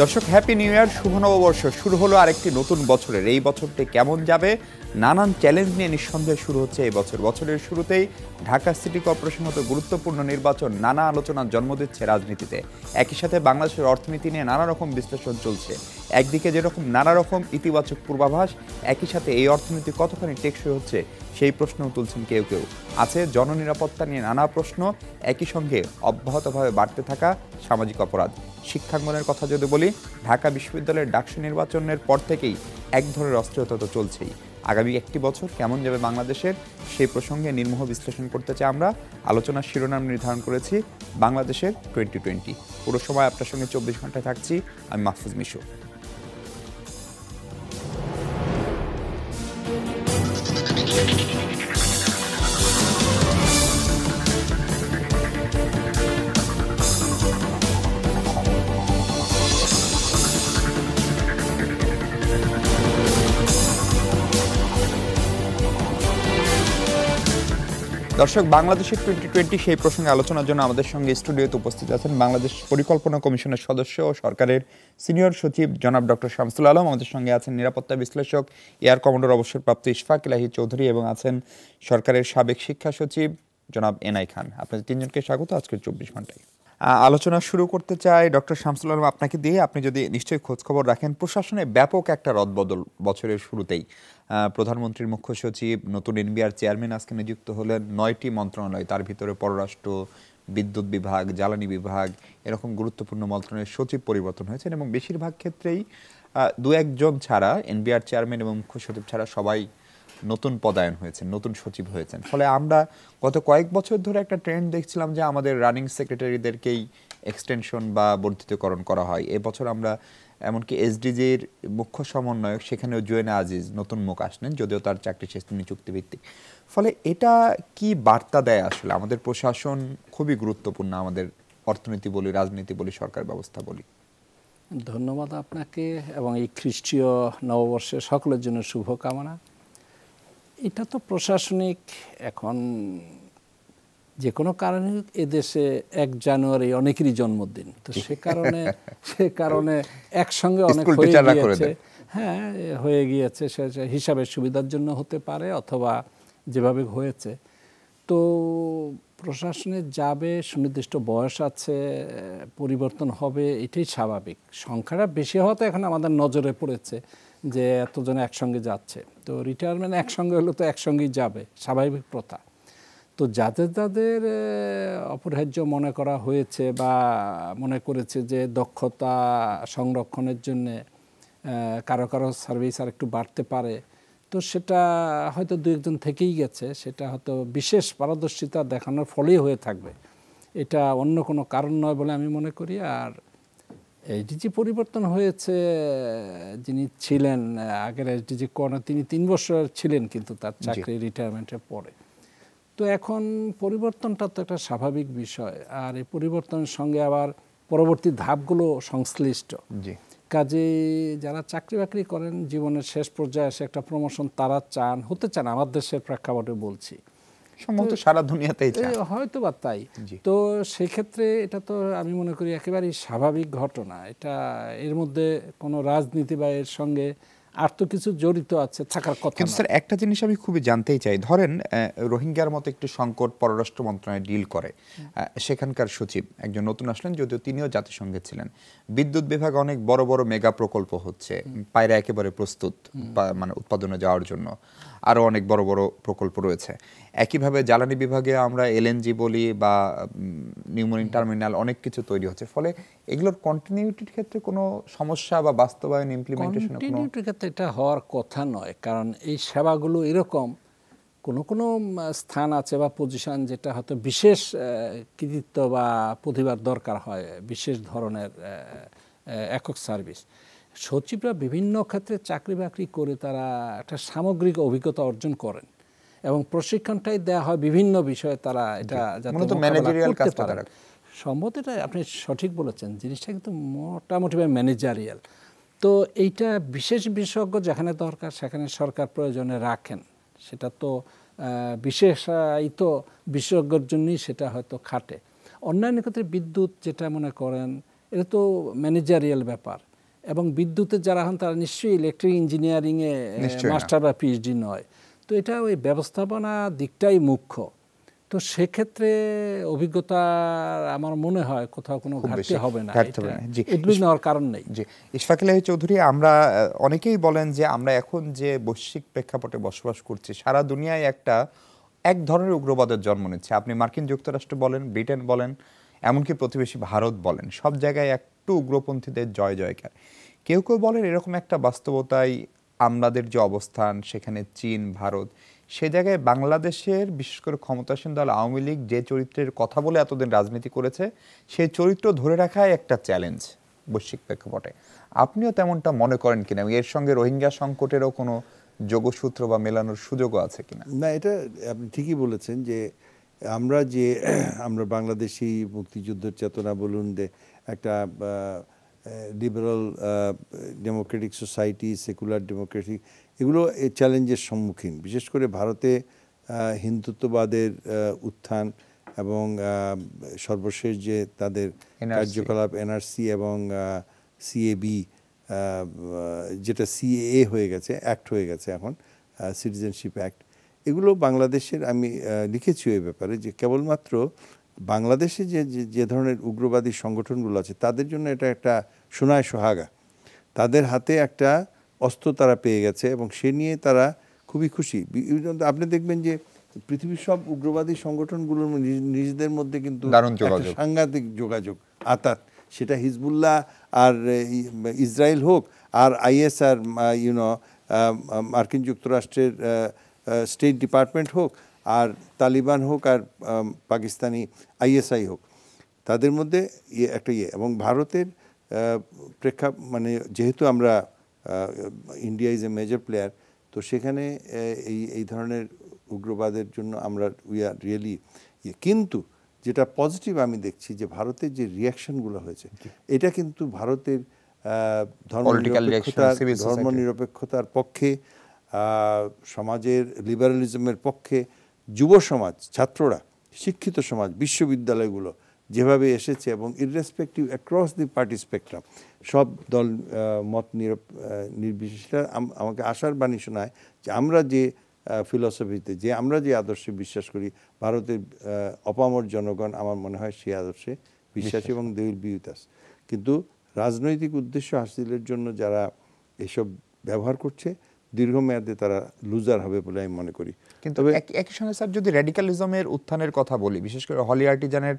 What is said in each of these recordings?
দর্শক happy new year শুভ নববর্ষ শুরু হলো আরেকটি নতুন বছরের এই বছরটি কেমন যাবে নানান চ্যালেঞ্জ নিয়ে নিঃসন্দেহে শুরু হচ্ছে বছর বছরের শুরুতেই ঢাকা সিটি কর্পোরেশন মতো গুরুত্বপূর্ণ নির্বাচন নানা আলোচনার জন্ম দিচ্ছে রাজনীতিতে একই সাথে বাংলাদেশের অর্থনীতি নিয়ে নানা রকম বিশ্লেষণ চলছে একদিকে যেরকম নানা রকম ইতিবাচক পূর্বাভাস একই সাথে এই অর্থনীতি কতখানি টেকসই হচ্ছে সেই প্রশ্নও তুলছেন কেউ কেউ আছে জননিরাপত্তা নিয়ে নানা প্রশ্ন একই সঙ্গে অব্যাহতভাবে বাড়তে থাকা সামাজিক অপরাধ শিক্ষাঙ্গনের কথা যদি বলি ঢাকা বিশ্ববিদ্যালয়ের ডাকসু নির্বাচনের পর থেকেই এক ধরনের অস্থিরতা তো চলছেই আগামী একটি বছর কেমন যাবে বাংলাদেশের সেই প্রসঙ্গে নির্মোহ বিশ্লেষণ করতে চাই আমরা আলোচনার শিরোনাম নির্ধারণ করেছি বাংলাদেশের টোয়েন্টি টোয়েন্টি পুরো সময় আপনার সঙ্গে চব্বিশ ঘন্টায় থাকছি আমি মাহফুজ মিশু Thank you. দর্শক বাংলাদেশের টোয়েন্টি টোয়েন্টি সেই প্রসঙ্গে আলোচনার জন্য আমাদের সঙ্গে স্টুডিওতে উপস্থিত আছেন বাংলাদেশ পরিকল্পনা কমিশনের সদস্য ও সরকারের সিনিয়র সচিব জনাব ডক্টর শামসুল আলম আমাদের সঙ্গে আছেন নিরাপত্তা বিশ্লেষক এয়ার কমান্ডোর অবসরপ্রাপ্ত ইশফাক ইলাহি চৌধুরী এবং আছেন সরকারের সাবেক শিক্ষা সচিব জনাব এনআই খান আপনাদের তিনজনকে স্বাগত আজকের চব্বিশ ঘন্টায় আলোচনা শুরু করতে চাই ডক্টর শামসুল আলম আপনাকে দিয়ে আপনি যদি নিশ্চয়ই খোঁজখবর রাখেন প্রশাসনে ব্যাপক একটা রদবদল বছরের শুরুতেই প্রধানমন্ত্রীর মুখ্য সচিব নতুন এনবিআর চেয়ারম্যান আজকে নিযুক্ত হলেন নয়টি মন্ত্রণালয় তার ভিতরে পররাষ্ট্র বিদ্যুৎ বিভাগ জ্বালানি বিভাগ এরকম গুরুত্বপূর্ণ মন্ত্রণালয়ের সচিব পরিবর্তন হয়েছেন এবং বেশিরভাগ ক্ষেত্রেই দু একজন ছাড়া এনবিআর চেয়ারম্যান এবং মুখ্য সচিব ছাড়া সবাই নতুন পদায়ন হয়েছেন নতুন সচিব হয়েছেন ফলে আমরা গত কয়েক বছর ধরে একটা ট্রেন্ড দেখছিলাম যে আমাদের রানিং সেক্রেটারিদেরকেই এক্সটেনশন বা বর্ধিতকরণ করা হয় এবছর আমরা এমনকি এসডিজির মুখ্য সমন্বয়ক সেখানেও জুয়েনা আজিজ নতুন মুখ আসলেন যদিও তার চাকরি শেষ তিনি চুক্তিভিত্তিক ফলে এটা কি বার্তা দেয় আসলে আমাদের প্রশাসন খুবই গুরুত্বপূর্ণ আমাদের অর্থনীতি বলি রাজনীতি বলি সরকার ব্যবস্থা বলি ধন্যবাদ আপনাকে এবং এই খ্রিস্টীয় নববর্ষে সকলের জন্য শুভকামনা এটা তো প্রশাসনিক এখন যে কোনো কারণে এদেশে এক জানুয়ারি অনেকেরই জন্মদিন তো সে কারণে সে কারণে একসঙ্গে অনেক হ্যাঁ, হয়ে গিয়েছে হ্যাঁ হয়ে গিয়েছে সে হিসাবের সুবিধার জন্য হতে পারে অথবা যেভাবে হয়েছে তো প্রশাসনে যাবে সুনির্দিষ্ট বয়স আছে পরিবর্তন হবে এটাই স্বাভাবিক সংখ্যাটা বেশি হওয়াতে এখন আমাদের নজরে পড়েছে যে এতজন একসঙ্গে যাচ্ছে তো রিটায়ারমেন্ট একসঙ্গে হলে তো একসঙ্গেই যাবে স্বাভাবিক প্রথা তো যাদের যাদের অপরিহার্য মনে করা হয়েছে বা মনে করেছে যে দক্ষতা সংরক্ষণের জন্যে কারো কারো সার্ভিস আর একটু বাড়তে পারে তো সেটা হয়তো দু একজন থেকেই গেছে সেটা হয়তো বিশেষ পারদর্শিতা দেখানোর ফলেই হয়ে থাকবে এটা অন্য কোনো কারণ নয় বলে আমি মনে করি আর ডিজি পরিবর্তন হয়েছে যিনি ছিলেন আগের এসডিজি কর্নার তিনি তিন বছর ছিলেন কিন্তু তার চাকরি রিটায়ারমেন্টের পরে তো এখন পরিবর্তনটা তো একটা স্বাভাবিক বিষয় আর এই পরিবর্তনের সঙ্গে আবার পরবর্তী ধাপগুলো সংশ্লিষ্ট জি কাজে যারা চাকরি বাকরি করেন জীবনের শেষ পর্যায়ে এসে একটা প্রমোশন তারা চান হতে চান আমার দেশের প্রেক্ষাপটে বলছি সম্ভবত সারা দুনিয়াতেই হয়তো বা তাই তো সেক্ষেত্রে এটা তো আমি মনে করি একেবারেই স্বাভাবিক ঘটনা এটা এর মধ্যে কোনো রাজনীতি বা এর সঙ্গে আর তো কিছু জড়িত আছে থাকার কথা কিন্তু স্যার একটা জিনিস আমি খুবই জানতেই চাই ধরেন রোহিঙ্গার মতো একটি সংকট পররাষ্ট্র মন্ত্রণালয় ডিল করে সেখানকার সচিব একজন নতুন আসলেন যদিও তিনিও জাতিসংঘে ছিলেন বিদ্যুৎ বিভাগ অনেক বড় বড় মেগা প্রকল্প হচ্ছে পায়রা একেবারে প্রস্তুত মানে উৎপাদনে যাওয়ার জন্য আরও অনেক বড় বড় প্রকল্প রয়েছে একইভাবে জ্বালানি বিভাগে আমরা এলএনজি বলি বা নিউমোনিং টার্মিনাল অনেক কিছু তৈরি হচ্ছে ফলে এগুলোর কন্টিনিউটির ক্ষেত্রে কোনো সমস্যা বা বাস্তবায়ন ইমপ্লিমেন্টেশন কন্টিনিউটির ক্ষেত্রে এটা হওয়ার কথা নয় কারণ এই সেবাগুলো এরকম কোনো কোনো স্থান আছে বা পজিশন যেটা হয়তো বিশেষ কৃতিত্ব বা প্রতিভার দরকার হয় বিশেষ ধরনের একক সার্ভিস সচিবরা বিভিন্ন ক্ষেত্রে চাকরি বাকরি করে তারা একটা সামগ্রিক অভিজ্ঞতা অর্জন করেন এবং প্রশিক্ষণটাই দেওয়া হয় বিভিন্ন বিষয়ে তারা এটা সম্ভবত এটা আপনি সঠিক বলেছেন জিনিসটা কিন্তু মোটামুটি ম্যানেজারিয়াল তো এইটা বিশেষ বিশেষজ্ঞ যেখানে দরকার সেখানে সরকার প্রয়োজনে রাখেন সেটা তো বিশেষায়িত বিশেষজ্ঞর জন্যই সেটা হয়তো খাটে অন্যান্য ক্ষেত্রে বিদ্যুৎ যেটা মনে করেন এটা তো ম্যানেজারিয়াল ব্যাপার এবং বিদ্যুতের যারা হন তারা নিশ্চয়ই ইলেকট্রিক ইঞ্জিনিয়ারিংয়ে মাস্টার বা পিএইচডি নয় তো এটা ওই ব্যবস্থাপনা দিকটাই মুখ্য তো সেক্ষেত্রে অভিজ্ঞতা আমার মনে হয় কোথাও কোনো ঘাটতি হবে না উদ্বিগ্ন হওয়ার কারণ নেই জি ইশফাকিল চৌধুরী আমরা অনেকেই বলেন যে আমরা এখন যে বৈশ্বিক প্রেক্ষাপটে বসবাস করছি সারা দুনিয়ায় একটা এক ধরনের উগ্রবাদের জন্ম নিচ্ছে আপনি মার্কিন যুক্তরাষ্ট্র বলেন ব্রিটেন বলেন এমনকি প্রতিবেশী ভারত বলেন সব জায়গায় একটু উগ্রপন্থীদের জয় জয়কার কেউ কেউ বলেন এরকম একটা বাস্তবতায় আমলাদের যে অবস্থান সেখানে চীন ভারত সে জায়গায় বাংলাদেশের বিশেষ করে ক্ষমতাসীন দল আওয়ামী লীগ যে চরিত্রের কথা বলে এতদিন রাজনীতি করেছে সেই চরিত্র ধরে রাখাই একটা চ্যালেঞ্জ বৈশ্বিক প্রেক্ষাপটে আপনিও তেমনটা মনে করেন কিনা এর সঙ্গে রোহিঙ্গা সংকটেরও কোনো যোগসূত্র বা মেলানোর সুযোগও আছে কিনা না এটা আপনি ঠিকই বলেছেন যে আমরা যে আমরা বাংলাদেশি মুক্তিযুদ্ধের চেতনা বলুন যে একটা liberal democratic society secular democratic এগুলো চ্যালেঞ্জের সম্মুখীন বিশেষ করে ভারতে হিন্দুত্ববাদের উত্থান এবং সর্বশেষ যে তাদের কার্যকলাপ এনআরসি এবং সিএবি যেটা সিএ হয়ে গেছে অ্যাক্ট হয়ে গেছে এখন সিটিজেনশিপ অ্যাক্ট এগুলো বাংলাদেশের আমি লিখেছি ওই ব্যাপারে যে কেবলমাত্র বাংলাদেশে যে যে ধরনের উগ্রবাদী সংগঠনগুলো আছে তাদের জন্য এটা একটা সোনায় সোহাগা তাদের হাতে একটা অস্ত্র তারা পেয়ে গেছে এবং সে নিয়ে তারা খুবই খুশি আপনি দেখবেন যে পৃথিবীর সব উগ্রবাদী সংগঠনগুলোর নিজেদের মধ্যে কিন্তু সাংঘাতিক যোগাযোগ আতাত সেটা হিজবুল্লাহ আর ইসরায়েল হোক আর আইএস আর ইউনো মার্কিন যুক্তরাষ্ট্রের স্টেট ডিপার্টমেন্ট হোক আর তালিবান হোক আর পাকিস্তানি আইএসআই হোক তাদের মধ্যে ইয়ে একটা ইয়ে এবং ভারতের প্রেক্ষা মানে যেহেতু আমরা India is a major player তো সেখানে এই এই ধরনের উগ্রবাদের জন্য আমরা উই আর রিয়েলি ইয়ে কিন্তু যেটা পজিটিভ আমি দেখছি যে ভারতের যে রিয়াকশনগুলো হয়েছে এটা কিন্তু ভারতের ধর্ম ধর্মনিরপেক্ষতার পক্ষে সমাজের লিবারালিজমের পক্ষে যুব সমাজ ছাত্ররা শিক্ষিত সমাজ বিশ্ববিদ্যালয়গুলো যেভাবে এসেছে এবং irrespective across the party spectrum সব দল মত নির্বিশেষে আমাকে আশার বাণী শোনায় যে আমরা যে ফিলসফিতে যে আমরা যে আদর্শে বিশ্বাস করি ভারতের অপামর জনগণ আমার মনে হয় সেই আদর্শে বিশ্বাস এবং দেউল উইল কিন্তু রাজনৈতিক উদ্দেশ্য হাসিলের জন্য যারা এসব ব্যবহার করছে দীর্ঘমেয়াদে তারা লুজার হবে বলে আমি মনে করি কিন্তু একই সঙ্গে স্যার যদি র্যাডিক্যালিজমের উত্থানের কথা বলি বিশেষ করে হলি আর্টিজানের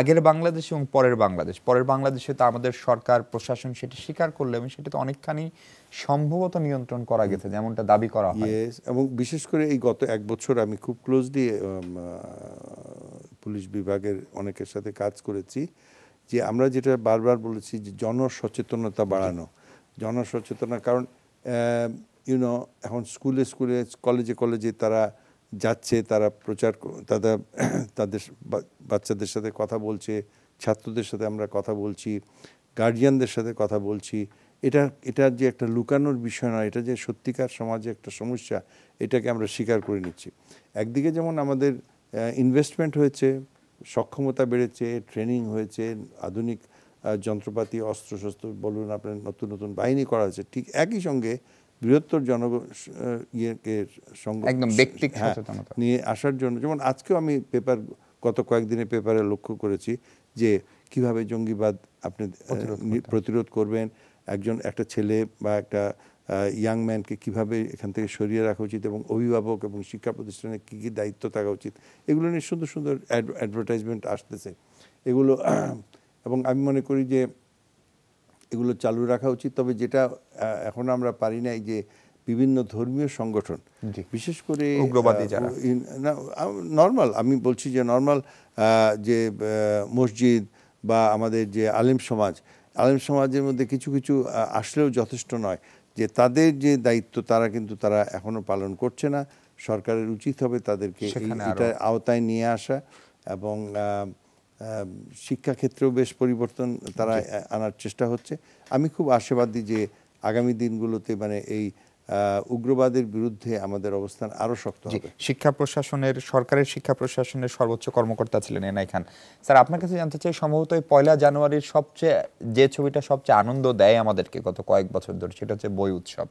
আগের বাংলাদেশ এবং পরের বাংলাদেশ পরের বাংলাদেশে তা আমাদের সরকার প্রশাসন সেটি স্বীকার করলো এবং সেটি তো অনেকখানি সম্ভবত নিয়ন্ত্রণ করা গেছে যেমনটা দাবি করা হয় এবং বিশেষ করে এই গত এক বছর আমি খুব ক্লোজলি পুলিশ বিভাগের অনেকের সাথে কাজ করেছি যে আমরা যেটা বারবার বলেছি যে জনসচেতনতা বাড়ানো জনসচেতনতা কারণ ইউনো এখন স্কুলে স্কুলে কলেজে কলেজে তারা যাচ্ছে তারা প্রচার তাদের তাদের বাচ্চাদের সাথে কথা বলছে ছাত্রদের সাথে আমরা কথা বলছি গার্জিয়ানদের সাথে কথা বলছি এটা এটা যে একটা লুকানোর বিষয় নয় এটা যে সত্যিকার সমাজে একটা সমস্যা এটাকে আমরা স্বীকার করে নিচ্ছি একদিকে যেমন আমাদের ইনভেস্টমেন্ট হয়েছে সক্ষমতা বেড়েছে ট্রেনিং হয়েছে আধুনিক যন্ত্রপাতি অস্ত্রশস্ত্র বলুন আপনার নতুন নতুন বাহিনী করা হয়েছে ঠিক একই সঙ্গে বৃহত্তর জনগণ ইয়েকে একদম ব্যক্তি হ্যাঁ, নিয়ে আসার জন্য যেমন আজকেও আমি পেপার গত কয়েকদিনের পেপারে লক্ষ্য করেছি যে কিভাবে জঙ্গিবাদ আপনি প্রতিরোধ করবেন একজন একটা ছেলে বা একটা ইয়াং ম্যানকে কিভাবে এখান থেকে সরিয়ে রাখা উচিত এবং অভিভাবক এবং শিক্ষা প্রতিষ্ঠানে কী কী দায়িত্ব থাকা উচিত এগুলো নিয়ে সুন্দর সুন্দর অ্যাডভার্টাইজমেন্ট আসতেছে এগুলো এবং আমি মনে করি যে এগুলো চালু রাখা উচিত তবে যেটা এখন আমরা পারি নাই যে বিভিন্ন ধর্মীয় সংগঠন বিশেষ করে নর্মাল আমি বলছি যে নর্মাল যে মসজিদ বা আমাদের যে আলিম সমাজ আলিম সমাজের মধ্যে কিছু কিছু আসলেও যথেষ্ট নয় যে তাদের যে দায়িত্ব তারা কিন্তু তারা এখনও পালন করছে না সরকারের উচিত হবে তাদেরকে এটা আওতায় নিয়ে আসা এবং শিক্ষাক্ষেত্রেও বেশ পরিবর্তন তারা আনার চেষ্টা হচ্ছে আমি খুব আশাবাদী যে আগামী দিনগুলোতে মানে এই উগ্রবাদের বিরুদ্ধে আমাদের অবস্থান আরও শক্ত হবে শিক্ষা প্রশাসনের সরকারের শিক্ষা প্রশাসনের সর্বোচ্চ কর্মকর্তা ছিলেন এনআই খান স্যার আপনার কাছে জানতে চাই সম্ভবত এই পয়লা জানুয়ারির সবচেয়ে যে ছবিটা সবচেয়ে আনন্দ দেয় আমাদেরকে গত কয়েক বছর ধরে সেটা হচ্ছে বই উৎসব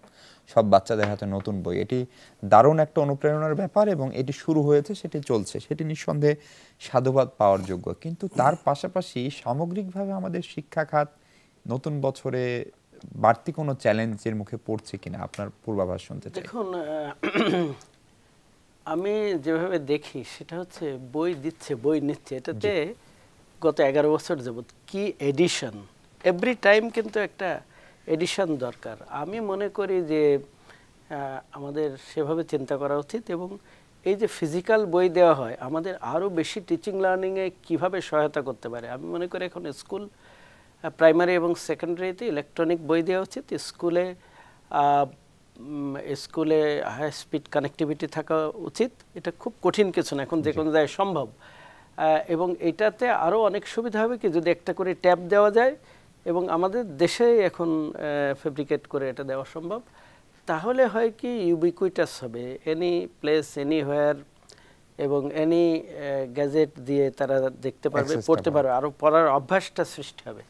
সব বাচ্চাদের হাতে নতুন বই এটি দারুণ একটা অনুপ্রেরণার ব্যাপার এবং এটি শুরু হয়েছে সেটি চলছে সেটি নিঃসন্দেহে সাধুবাদ পাওয়ার যোগ্য কিন্তু তার পাশাপাশি সামগ্রিকভাবে আমাদের শিক্ষা খাত নতুন বছরে বাড়তি কোনো চ্যালেঞ্জের মুখে পড়ছে কিনা আপনার পূর্বাভাস শুনতে চাই দেখুন আমি যেভাবে দেখি সেটা হচ্ছে বই দিচ্ছে বই নিচ্ছে এটাতে গত এগারো বছর যাবৎ কি এডিশন এভরি টাইম কিন্তু একটা এডিশন দরকার আমি মনে করি যে আমাদের সেভাবে চিন্তা করা উচিত এবং এই যে ফিজিক্যাল বই দেওয়া হয় আমাদের আরও বেশি টিচিং লার্নিংয়ে কিভাবে সহায়তা করতে পারে আমি মনে করি এখন স্কুল প্রাইমারি এবং সেকেন্ডারিতে ইলেকট্রনিক বই দেওয়া উচিত স্কুলে স্কুলে হাই স্পিড কানেক্টিভিটি থাকা উচিত এটা খুব কঠিন কিছু না এখন যে কোনো জায়গায় সম্ভব এবং এটাতে আরও অনেক সুবিধা হবে কি যদি একটা করে ট্যাব দেওয়া যায় এবং আমাদের দেশে এখন ফেব্রিকেট করে এটা দেওয়া সম্ভব তাহলে হয় কি ইউবিকুইটাস হবে এনি প্লেস হোয়ার এবং এনি গ্যাজেট দিয়ে তারা দেখতে পারবে পড়তে পারবে আরও পড়ার অভ্যাসটা সৃষ্টি হবে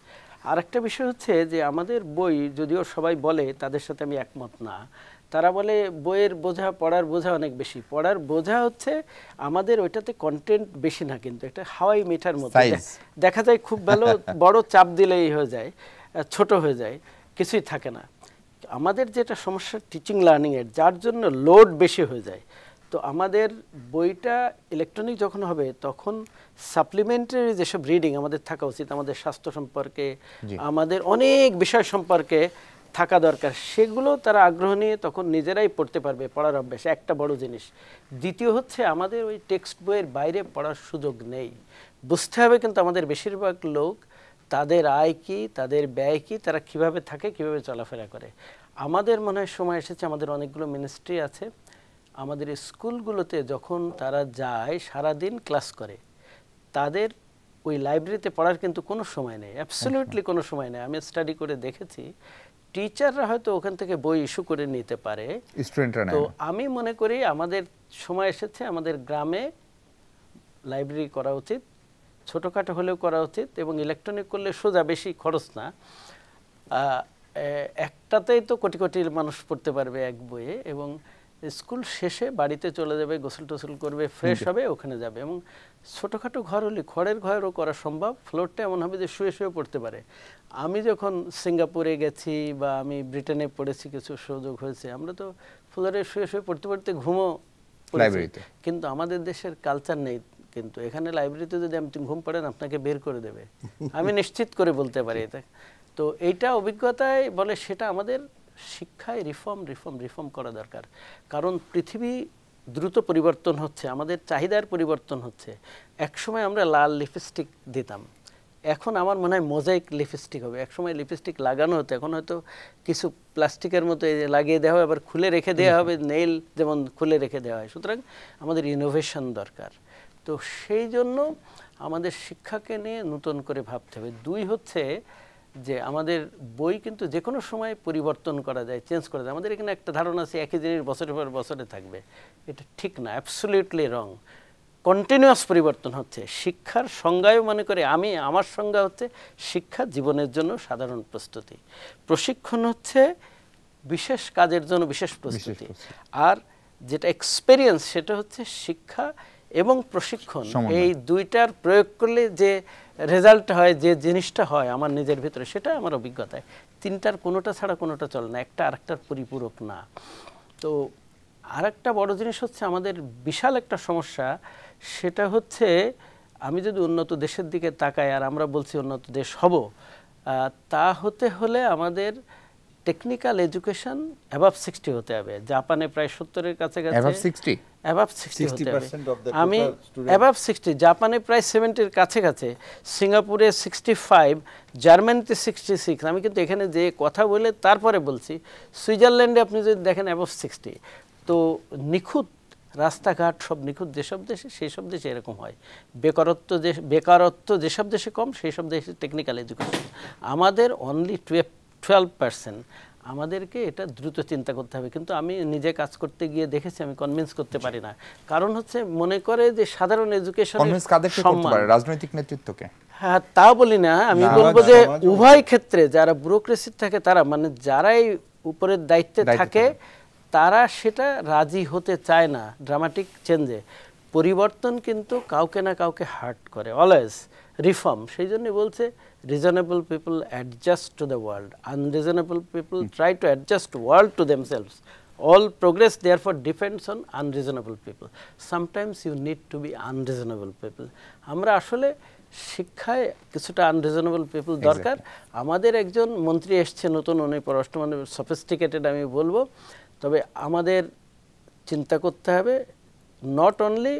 আর একটা বিষয় হচ্ছে যে আমাদের বই যদিও সবাই বলে তাদের সাথে আমি একমত না তারা বলে বইয়ের বোঝা পড়ার বোঝা অনেক বেশি পড়ার বোঝা হচ্ছে আমাদের ওইটাতে কন্টেন্ট বেশি না কিন্তু একটা হাওয়াই মিঠার মতো দেখা যায় খুব ভালো বড় চাপ দিলেই হয়ে যায় ছোট হয়ে যায় কিছুই থাকে না আমাদের যেটা সমস্যা টিচিং লার্নিংয়ের যার জন্য লোড বেশি হয়ে যায় তো আমাদের বইটা ইলেকট্রনিক যখন হবে তখন সাপ্লিমেন্টারি যেসব রিডিং আমাদের থাকা উচিত আমাদের স্বাস্থ্য সম্পর্কে আমাদের অনেক বিষয় সম্পর্কে থাকা দরকার সেগুলো তারা আগ্রহ নিয়ে তখন নিজেরাই পড়তে পারবে পড়ার অভ্যাস একটা বড় জিনিস দ্বিতীয় হচ্ছে আমাদের ওই টেক্সট বইয়ের বাইরে পড়ার সুযোগ নেই বুঝতে হবে কিন্তু আমাদের বেশিরভাগ লোক তাদের আয় কি তাদের ব্যয় কি তারা কিভাবে থাকে কিভাবে চলাফেরা করে আমাদের মনে হয় সময় এসেছে আমাদের অনেকগুলো মিনিস্ট্রি আছে আমাদের স্কুলগুলোতে যখন তারা যায় সারাদিন ক্লাস করে তাদের ওই লাইব্রেরিতে পড়ার কিন্তু কোনো সময় নেই অ্যাবসলিউটলি আচ্ছা। কোনো সময় নেই আমি স্টাডি করে দেখেছি টিচাররা হয়তো ওখান থেকে বই ইস্যু করে নিতে পারে স্টুডেন্টরা তো আমি মনে করি আমাদের সময় এসেছে আমাদের গ্রামে লাইব্রেরি করা উচিত ছোটোখাটো হলেও করা উচিত এবং ইলেকট্রনিক করলে সোজা বেশি খরচ না একটাতেই তো কোটি কোটি মানুষ পড়তে পারবে এক বইয়ে এবং স্কুল শেষে বাড়িতে চলে যাবে গোসল টোসল করবে ফ্রেশ হবে ওখানে যাবে এবং ছোটোখাটো ঘর হলে খড়ের ঘরেরও করা সম্ভব ফ্লোরটা এমন হবে যে শুয়ে শুয়ে পড়তে পারে আমি যখন সিঙ্গাপুরে গেছি বা আমি ব্রিটেনে পড়েছি কিছু সুযোগ হয়েছে আমরা তো ফ্লোরে শুয়ে শুয়ে পড়তে পড়তে ঘুমো কিন্তু আমাদের দেশের কালচার নেই কিন্তু এখানে লাইব্রেরিতে যদি আপনি ঘুম পড়েন আপনাকে বের করে দেবে আমি নিশ্চিত করে বলতে পারি এটা তো এইটা অভিজ্ঞতায় বলে সেটা আমাদের শিক্ষায় রিফর্ম রিফর্ম রিফর্ম করা দরকার কারণ পৃথিবী দ্রুত পরিবর্তন হচ্ছে আমাদের চাহিদার পরিবর্তন হচ্ছে একসময় আমরা লাল লিপস্টিক দিতাম এখন আমার মনে হয় মোজাইক লিপস্টিক হবে একসময় লিপস্টিক লাগানো হতো এখন হয়তো কিছু প্লাস্টিকের মতো লাগিয়ে দেওয়া হবে আবার খুলে রেখে দেওয়া হবে নেইল যেমন খুলে রেখে দেওয়া হয় সুতরাং আমাদের ইনোভেশন দরকার তো সেই জন্য আমাদের শিক্ষাকে নিয়ে নতুন করে ভাবতে হবে দুই হচ্ছে যে আমাদের বই কিন্তু যে কোনো সময় পরিবর্তন করা যায় চেঞ্জ করা যায় আমাদের এখানে একটা ধারণা আছে একই জিনিস বছরের পর বছরে থাকবে এটা ঠিক না অ্যাবসোলিউটলি রং কন্টিনিউয়াস পরিবর্তন হচ্ছে শিক্ষার সংজ্ঞায় মনে করে আমি আমার সংজ্ঞা হচ্ছে শিক্ষা জীবনের জন্য সাধারণ প্রস্তুতি প্রশিক্ষণ হচ্ছে বিশেষ কাজের জন্য বিশেষ প্রস্তুতি আর যেটা এক্সপেরিয়েন্স সেটা হচ্ছে শিক্ষা এবং প্রশিক্ষণ এই দুইটার প্রয়োগ করলে যে রেজাল্ট হয় যে জিনিসটা হয় আমার নিজের ভিতরে সেটা আমার অভিজ্ঞতায় তিনটার কোনোটা ছাড়া কোনোটা চলে না একটা আরেকটার পরিপূরক না তো আরেকটা বড় জিনিস হচ্ছে আমাদের বিশাল একটা সমস্যা সেটা হচ্ছে আমি যদি উন্নত দেশের দিকে তাকাই আর আমরা বলছি উন্নত দেশ হব তা হতে হলে আমাদের টেকনিক্যাল এডুকেশন অ্যাবাভ সিক্সটি হতে হবে জাপানে প্রায় সত্তরের কাছাকাছি সিক্সটি অ্যাবাভ হতে হবে আমি অ্যাবাভ সিক্সটি জাপানে প্রায় সেভেন্টির কাছাকাছি সিঙ্গাপুরে সিক্সটি ফাইভ জার্মানিতে সিক্সটি সিক্স আমি কিন্তু এখানে যে কথা বলে তারপরে বলছি সুইজারল্যান্ডে আপনি যদি দেখেন অ্যাবাভ সিক্সটি তো নিখুঁত রাস্তাঘাট সব নিখুঁত যেসব দেশে সেই সব দেশে এরকম হয় বেকারত্ব যে বেকারত্ব যেসব দেশে কম সেই সব দেশে টেকনিক্যাল এডুকেশন আমাদের অনলি টুয়েলভ টুয়েলভ পার্সেন্ট আমাদেরকে এটা দ্রুত চিন্তা করতে হবে কিন্তু আমি নিজে কাজ করতে গিয়ে দেখেছি আমি কনভিন্স করতে পারি না কারণ হচ্ছে মনে করে যে সাধারণ এডুকেশন রাজনৈতিক নেতৃত্বকে হ্যাঁ তা বলি না আমি বলবো যে উভয় ক্ষেত্রে যারা ব্যুরোক্রেসি থাকে তারা মানে যারাই উপরের দায়িত্বে থাকে তারা সেটা রাজি হতে চায় না ড্রামাটিক চেঞ্জে পরিবর্তন কিন্তু কাউকে না কাউকে হার্ট করে অলওয়েজ রিফর্ম সেই জন্যই বলছে reasonable people adjust to the world unreasonable people try to adjust world to themselves all progress therefore depends on unreasonable people sometimes you need to be unreasonable people আমরা আসলে শিক্ষায় কিছুটা unreasonable people দরকার আমাদের একজন মন্ত্রী এসছে নতুন উনি পররাষ্ট্র মানে সফিস্টিকেটেড আমি বলবো তবে আমাদের চিন্তা করতে হবে not only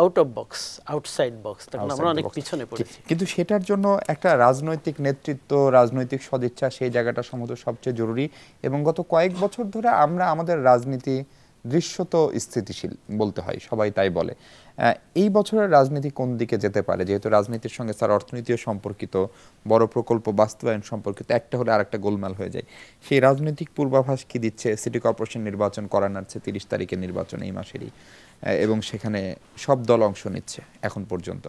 out of box outside box তখন আমরা অনেক পিছনে পড়েছি কিন্তু সেটার জন্য একটা রাজনৈতিক নেতৃত্ব রাজনৈতিক সদিচ্ছা সেই জায়গাটা সম্ভবত সবচেয়ে জরুরি এবং গত কয়েক বছর ধরে আমরা আমাদের রাজনীতি দৃশ্যত স্থিতিশীল বলতে হয় সবাই তাই বলে এই বছরের রাজনীতি কোন দিকে যেতে পারে যেহেতু রাজনীতির সঙ্গে স্যার অর্থনীতিও সম্পর্কিত বড় প্রকল্প বাস্তবায়ন সম্পর্কিত একটা হলে আরেকটা গোলমাল হয়ে যায় সেই রাজনৈতিক পূর্বাভাস কি দিচ্ছে সিটি কর্পোরেশন নির্বাচন করানাচ্ছে তিরিশ তারিখে নির্বাচন এই মাসেরই এবং সেখানে সব দল অংশ নিচ্ছে এখন পর্যন্ত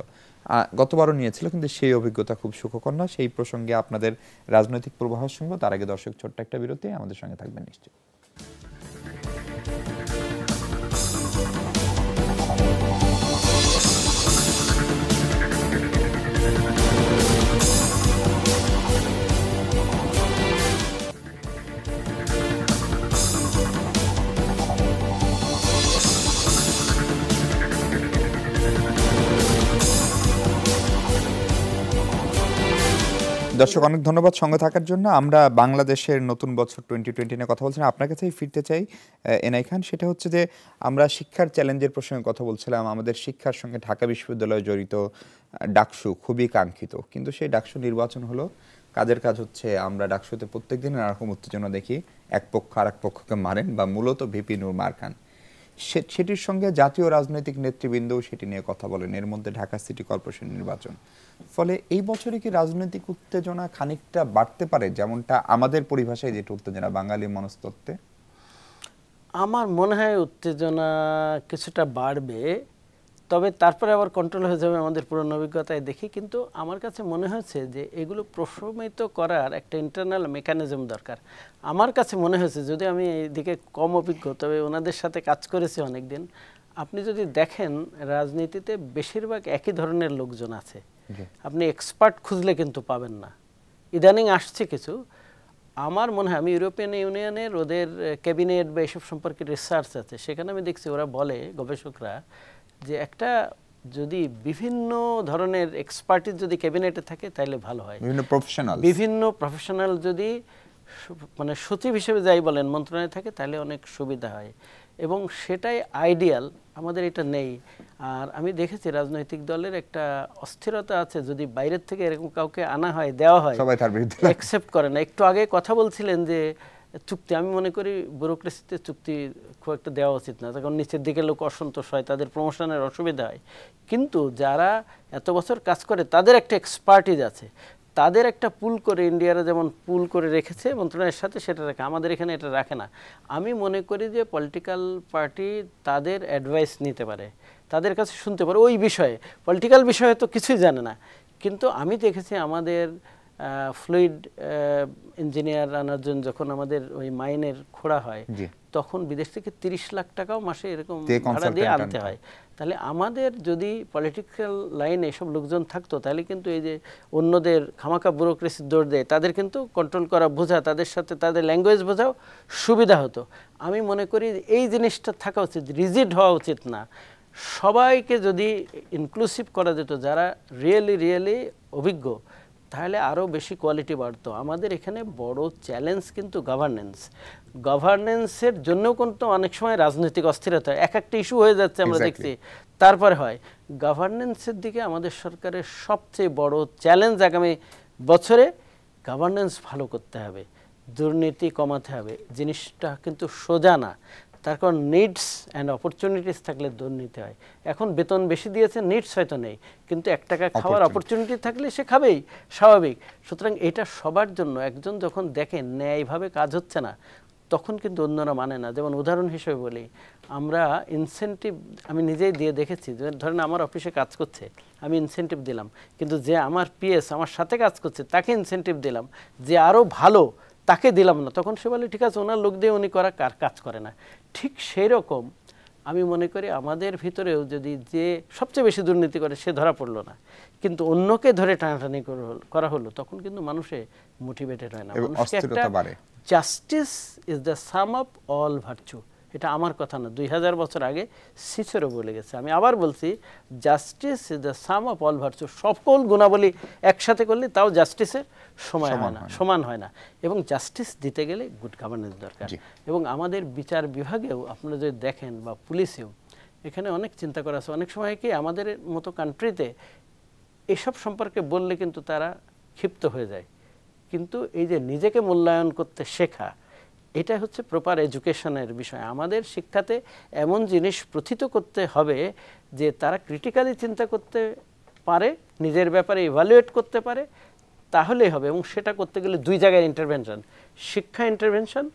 গতবারও নিয়েছিল কিন্তু সেই অভিজ্ঞতা খুব সুখকর না সেই প্রসঙ্গে আপনাদের রাজনৈতিক পূর্বাভাস শুনবো তার আগে দর্শক ছোট্ট একটা বিরতি আমাদের সঙ্গে থাকবেন নিশ্চয়ই দর্শক অনেক ধন্যবাদ সঙ্গে থাকার জন্য আমরা বাংলাদেশের নতুন বছর টোয়েন্টি টোয়েন্টি নিয়ে কথা বলছিলাম আপনার কাছেই ফিরতে চাই এনআই খান সেটা হচ্ছে যে আমরা শিক্ষার চ্যালেঞ্জের প্রসঙ্গে কথা বলছিলাম আমাদের শিক্ষার সঙ্গে ঢাকা বিশ্ববিদ্যালয় জড়িত ডাকসু খুবই কাঙ্ক্ষিত কিন্তু সেই ডাকসু নির্বাচন হলো কাজের কাজ হচ্ছে আমরা ডাকসুতে প্রত্যেক দিন নানারকম উত্তেজনা দেখি এক পক্ষ আর এক পক্ষকে মারেন বা মূলত ভিপি নুর মার খান সেটির সঙ্গে জাতীয় রাজনৈতিক নেতৃবৃন্দও সেটি নিয়ে কথা বলেন এর মধ্যে ঢাকা সিটি কর্পোরেশন নির্বাচন ফলে এই বছরে কি রাজনৈতিক উত্তেজনা খানিকটা বাড়তে পারে যেমনটা আমাদের পরিভাষায় যেটা উত্তেজনা বাঙালি মনস্তত্ত্বে আমার মনে হয় উত্তেজনা কিছুটা বাড়বে তবে তারপরে আবার কন্ট্রোল হয়ে যাবে আমাদের পুরনো অভিজ্ঞতায় দেখি কিন্তু আমার কাছে মনে হয়েছে যে এগুলো প্রশমিত করার একটা ইন্টারনাল মেকানিজম দরকার আমার কাছে মনে হয়েছে যদি আমি এদিকে কম অভিজ্ঞ তবে ওনাদের সাথে কাজ করেছি অনেক দিন আপনি যদি দেখেন রাজনীতিতে বেশিরভাগ একই ধরনের লোকজন আছে আপনি এক্সপার্ট খুঁজলে কিন্তু পাবেন না ইদানিং আসছে কিছু আমার মনে হয় আমি ইউরোপিয়ান ইউনিয়নের ওদের ক্যাবিনেট বা এসব সম্পর্কে রিসার্চ আছে সেখানে আমি দেখছি ওরা বলে গবেষকরা যে একটা যদি বিভিন্ন ধরনের এক্সপার্টিস যদি ক্যাবিনেটে থাকে তাহলে ভালো হয় বিভিন্ন প্রফেশনাল বিভিন্ন প্রফেশনাল যদি মানে সচিব হিসেবে যাই বলেন মন্ত্রণালয়ে থাকে তাহলে অনেক সুবিধা হয় এবং সেটাই আইডিয়াল আমাদের এটা নেই আর আমি দেখেছি রাজনৈতিক দলের একটা অস্থিরতা আছে যদি বাইরের থেকে এরকম কাউকে আনা হয় দেওয়া হয় সবাই তার বিরুদ্ধে অ্যাকসেপ্ট করে না একটু আগে কথা বলছিলেন যে চুক্তি আমি মনে করি ব্যুরোক্রেসিতে চুক্তি খুব একটা দেওয়া উচিত না কারণ নিচের দিকে লোক অসন্তোষ হয় তাদের প্রমোশনের অসুবিধা হয় কিন্তু যারা এত বছর কাজ করে তাদের একটা এক্সপার্টিজ আছে তাদের একটা পুল করে ইন্ডিয়ারা যেমন পুল করে রেখেছে মন্ত্রণালয়ের সাথে সেটা রাখে আমাদের এখানে এটা রাখে না আমি মনে করি যে পলিটিক্যাল পার্টি তাদের অ্যাডভাইস নিতে পারে তাদের কাছে শুনতে পারে ওই বিষয়ে পলিটিক্যাল বিষয়ে তো কিছুই জানে না কিন্তু আমি দেখেছি আমাদের ফ্লুইড ইঞ্জিনিয়ার আনার জন্য যখন আমাদের ওই মাইনের খোঁড়া হয় তখন বিদেশ থেকে তিরিশ লাখ টাকাও মাসে এরকম ভাড়া দিয়ে আনতে হয় তাহলে আমাদের যদি পলিটিক্যাল লাইনে সব লোকজন থাকতো তাহলে কিন্তু এই যে অন্যদের খামাকা ব্যুরোক্রেসির দৌড় দেয় তাদের কিন্তু কন্ট্রোল করা বোঝা তাদের সাথে তাদের ল্যাঙ্গুয়েজ বোঝাও সুবিধা হতো আমি মনে করি এই জিনিসটা থাকা উচিত রিজিড হওয়া উচিত না সবাইকে যদি ইনক্লুসিভ করা যেত যারা রিয়েলি রিয়েলি অভিজ্ঞ তাহলে আরও বেশি কোয়ালিটি বাড়তো আমাদের এখানে বড় চ্যালেঞ্জ কিন্তু গভর্নেন্স গভর্নেন্সের জন্যও কিন্তু অনেক সময় রাজনৈতিক অস্থিরতা এক একটা ইস্যু হয়ে যাচ্ছে আমরা দেখছি তারপরে হয় গভর্নেন্সের দিকে আমাদের সরকারের সবচেয়ে বড় চ্যালেঞ্জ আগামী বছরে গভর্নেন্স ভালো করতে হবে দুর্নীতি কমাতে হবে জিনিসটা কিন্তু সোজা না তার কারণ নিডস অ্যান্ড অপরচুনিটিস থাকলে দুর্নীতি হয় এখন বেতন বেশি দিয়েছে নিডস হয়তো নেই কিন্তু এক টাকা খাওয়ার অপরচুনিটি থাকলে সে খাবেই স্বাভাবিক সুতরাং এটা সবার জন্য একজন যখন দেখে ন্যায়ভাবে কাজ হচ্ছে না তখন কিন্তু অন্যরা মানে না যেমন উদাহরণ হিসেবে বলি আমরা ইনসেন্টিভ আমি নিজেই দিয়ে দেখেছি যে ধরেন আমার অফিসে কাজ করছে আমি ইনসেন্টিভ দিলাম কিন্তু যে আমার পিএস আমার সাথে কাজ করছে তাকে ইনসেন্টিভ দিলাম যে আরও ভালো তাকে দিলাম না তখন সে বলে ঠিক আছে ওনার লোক দিয়ে উনি করা কার কাজ করে না ঠিক সেই রকম আমি মনে করি আমাদের ভিতরেও যদি যে সবচেয়ে বেশি দুর্নীতি করে সে ধরা পড়লো না কিন্তু অন্যকে ধরে টানাটানি করা হলো তখন কিন্তু মানুষে মোটিভেটেড হয় না justice is the sum of all virtue এটা আমার কথা না দুই হাজার বছর আগে শিশুরও বলে গেছে আমি আবার বলছি justice is the sum of all virtue সকল গুণাবলী একসাথে করলে তাও জাস্টিসের সময় হয় না সমান হয় না এবং জাস্টিস দিতে গেলে গুড গভর্নেন্স দরকার এবং আমাদের বিচার বিভাগেও আপনারা যদি দেখেন বা পুলিশেও এখানে অনেক চিন্তা করা আছে অনেক সময় কি আমাদের মতো কান্ট্রিতে এসব সম্পর্কে বললে কিন্তু তারা ক্ষিপ্ত হয়ে যায় কিন্তু এই যে নিজেকে মূল্যায়ন করতে শেখা এটা হচ্ছে প্রপার এডুকেশনের বিষয় আমাদের শিক্ষাতে এমন জিনিস প্রথিত করতে হবে যে তারা ক্রিটিক্যালি চিন্তা করতে পারে নিজের ব্যাপারে ইভালুয়েট করতে পারে তাহলেই হবে এবং সেটা করতে গেলে দুই জায়গায় ইন্টারভেনশন শিক্ষা ইন্টারভেনশন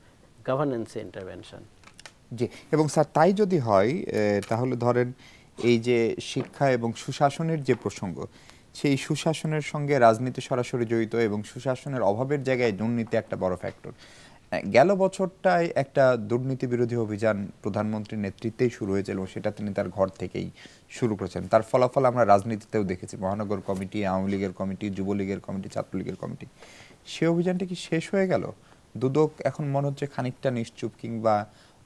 গভর্নেন্সে ইন্টারভেনশন জি এবং স্যার তাই যদি হয় তাহলে ধরেন এই যে শিক্ষা এবং সুশাসনের যে প্রসঙ্গ সেই সুশাসনের সঙ্গে রাজনীতি সরাসরি জড়িত এবং সুশাসনের অভাবের জায়গায় দুর্নীতি একটা বড় ফ্যাক্টর হ্যাঁ, গেল বছরটায় একটা দুর্নীতি বিরোধী অভিযান প্রধানমন্ত্রীর নেতৃত্বেই শুরু হয়েছিল এবং সেটা তিনি তার ঘর থেকেই শুরু করেছেন তার ফলাফল আমরা রাজনীতিতেও দেখেছি মহানগর কমিটি আওয়ামী লীগের কমিটি যুবলীগের কমিটি ছাত্রলীগের কমিটি সে অভিযানটা কি শেষ হয়ে গেল দুদক এখন মনে হচ্ছে খানিকটা নিশ্চুপ কিংবা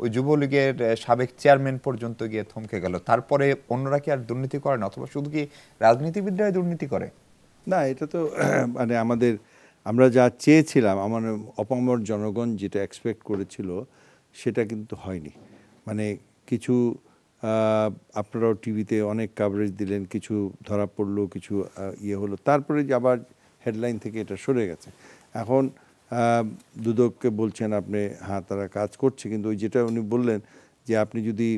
ওই যুবলীগের সাবেক চেয়ারম্যান পর্যন্ত গিয়ে থমকে গেল তারপরে অন্যরা কি আর দুর্নীতি করে না অথবা শুধু কি রাজনীতিবিদরাই দুর্নীতি করে না এটা তো মানে আমাদের আমরা যা চেয়েছিলাম আমার অপামর জনগণ যেটা এক্সপেক্ট করেছিল সেটা কিন্তু হয়নি মানে কিছু আপনারাও টিভিতে অনেক কাভারেজ দিলেন কিছু ধরা পড়লো কিছু ইয়ে হলো তারপরে যে আবার হেডলাইন থেকে এটা সরে গেছে এখন দুদককে বলছেন আপনি হ্যাঁ তারা কাজ করছে কিন্তু ওই যেটা উনি বললেন যে আপনি যদি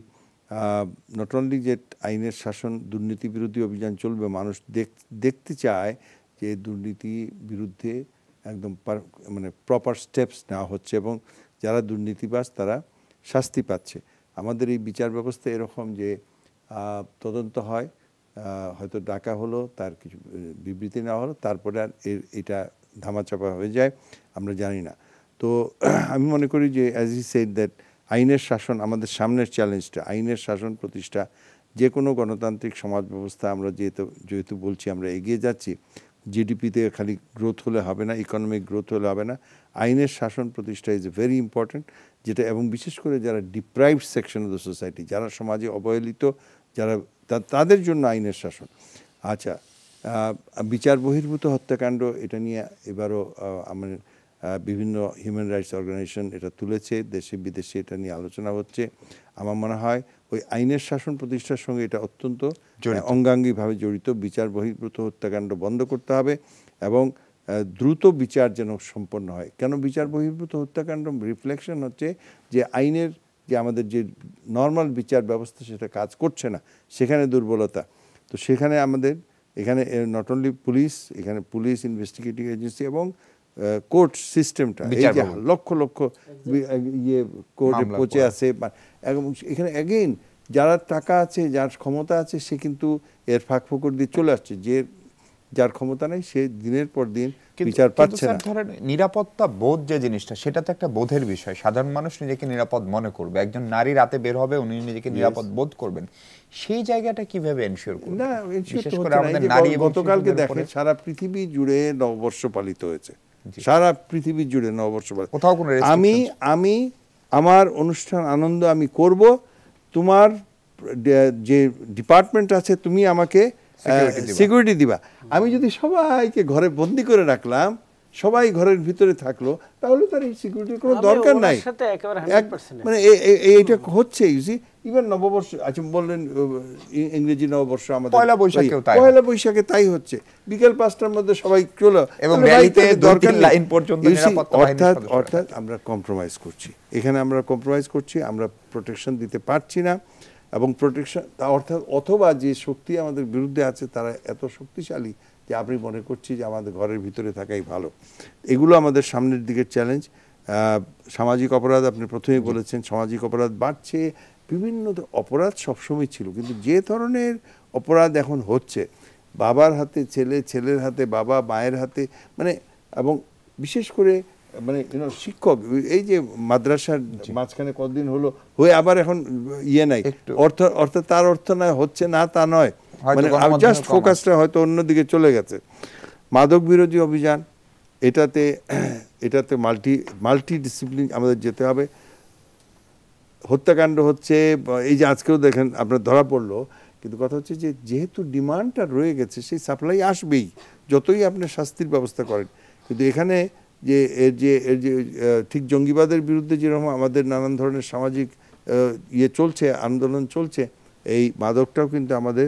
নট অনলি যে আইনের শাসন দুর্নীতি বিরোধী অভিযান চলবে মানুষ দেখ দেখতে চায় যে দুর্নীতি বিরুদ্ধে একদম মানে প্রপার স্টেপস নেওয়া হচ্ছে এবং যারা দুর্নীতিবাজ তারা শাস্তি পাচ্ছে আমাদের এই বিচার ব্যবস্থা এরকম যে তদন্ত হয় হয়তো ডাকা হলো তার কিছু বিবৃতি নেওয়া হলো তারপরে আর এর এটা ধামাচাপা হয়ে যায় আমরা জানি না তো আমি মনে করি যে অ্যাজ ই সেড দ্যাট আইনের শাসন আমাদের সামনের চ্যালেঞ্জটা আইনের শাসন প্রতিষ্ঠা যে কোনো গণতান্ত্রিক সমাজ ব্যবস্থা আমরা যেহেতু যেহেতু বলছি আমরা এগিয়ে যাচ্ছি জিডিপিতে খালি গ্রোথ হলে হবে না ইকোনমিক গ্রোথ হলে হবে না আইনের শাসন প্রতিষ্ঠা ইজ ভেরি ইম্পর্ট্যান্ট যেটা এবং বিশেষ করে যারা deprive section of the society যারা সমাজে অবহেলিত যারা তাদের জন্য আইনের শাসন আচ্ছা বিচার বহির্ভূত হত্যাকাণ্ড এটা নিয়ে এবারও আমার বিভিন্ন হিউম্যান রাইটস অর্গানাইজেশন এটা তুলেছে দেশে বিদেশে এটা নিয়ে আলোচনা হচ্ছে আমার মনে হয় ওই আইনের শাসন প্রতিষ্ঠার সঙ্গে এটা অত্যন্ত অঙ্গাঙ্গিভাবে জড়িত বিচার বহির্ভূত হত্যাকাণ্ড বন্ধ করতে হবে এবং দ্রুত বিচার যেন সম্পন্ন হয় কেন বিচার বহির্ভূত হত্যাকাণ্ড রিফ্লেকশন হচ্ছে যে আইনের যে আমাদের যে নর্মাল বিচার ব্যবস্থা সেটা কাজ করছে না সেখানে দুর্বলতা তো সেখানে আমাদের এখানে নট অনলি পুলিশ এখানে পুলিশ ইনভেস্টিগেটিং এজেন্সি এবং কোর্ট সিস্টেমটা লক্ষ লক্ষ ইয়ে কোর্টে পচে আছে এবং এখানে অ্যাগেইন যারা টাকা আছে যার ক্ষমতা আছে সে কিন্তু এর ফাঁক ফুকর দিয়ে চলে আসছে যে যার ক্ষমতা নেই সে দিনের পর দিন বিচার পাচ্ছে না ধরেন নিরাপত্তা বোধ যে জিনিসটা সেটা তো একটা বোধের বিষয় সাধারণ মানুষ নিজেকে নিরাপদ মনে করবে একজন নারী রাতে বের হবে উনি নিজেকে নিরাপদ বোধ করবেন সেই জায়গাটা কিভাবে এনশিওর করবেন না বিশেষ করে আমাদের নারী গতকালকে দেখে সারা পৃথিবী জুড়ে নববর্ষ পালিত হয়েছে সারা পৃথিবী জুড়ে নববর্ষ পালিত কোথাও কোনো আমি আমি আমার অনুষ্ঠান আনন্দ আমি করব তোমার যে ডিপার্টমেন্ট আছে তুমি আমাকে সিকিউরিটি দিবা আমি যদি সবাইকে ঘরে বন্দি করে রাখলাম সবাই ঘরের ভিতরে থাকলো তাহলে তার এই সিকিউরিটির কোনো দরকার নাই মানে এইটা হচ্ছে ইউজি ইভেন নববর্ষ আচ্ছা বললেন ইংরেজি নববর্ষ আমাদের পয়লা বৈশাখে তাই পয়লা বৈশাখে তাই হচ্ছে বিকেল পাঁচটার মধ্যে সবাই চলো এবং র্যালিতে দরকার লাইন পর্যন্ত অর্থাৎ অর্থাৎ আমরা কম্প্রোমাইজ করছি এখানে আমরা কম্প্রোমাইজ করছি আমরা প্রোটেকশন দিতে পারছি না এবং প্রোটেকশন অর্থাৎ অথবা যে শক্তি আমাদের বিরুদ্ধে আছে তারা এত শক্তিশালী যে আমি মনে করছি যে আমাদের ঘরের ভিতরে থাকাই ভালো এগুলো আমাদের সামনের দিকের চ্যালেঞ্জ সামাজিক অপরাধ আপনি প্রথমেই বলেছেন সামাজিক অপরাধ বাড়ছে বিভিন্ন অপরাধ সবসময় ছিল কিন্তু যে ধরনের অপরাধ এখন হচ্ছে বাবার হাতে ছেলে ছেলের হাতে বাবা মায়ের হাতে মানে এবং বিশেষ করে মানে শিক্ষক এই যে মাদ্রাসার মাঝখানে কতদিন হলো হয়ে আবার এখন ইয়ে নাই অর্থ অর্থাৎ তার অর্থ নয় হচ্ছে না তা নয় মানে জাস্ট ফোকাসটা হয়তো অন্যদিকে চলে গেছে মাদক বিরোধী অভিযান এটাতে এটাতে মাল্টি মাল্টি ডিসিপ্লিন আমাদের যেতে হবে হত্যাকাণ্ড হচ্ছে এই যে আজকেও দেখেন আপনার ধরা পড়লো কিন্তু কথা হচ্ছে যে যেহেতু ডিমান্ডটা রয়ে গেছে সেই সাপ্লাই আসবেই যতই আপনি শাস্তির ব্যবস্থা করেন কিন্তু এখানে যে এর যে এর যে ঠিক জঙ্গিবাদের বিরুদ্ধে যেরকম আমাদের নানান ধরনের সামাজিক ইয়ে চলছে আন্দোলন চলছে এই মাদকটাও কিন্তু আমাদের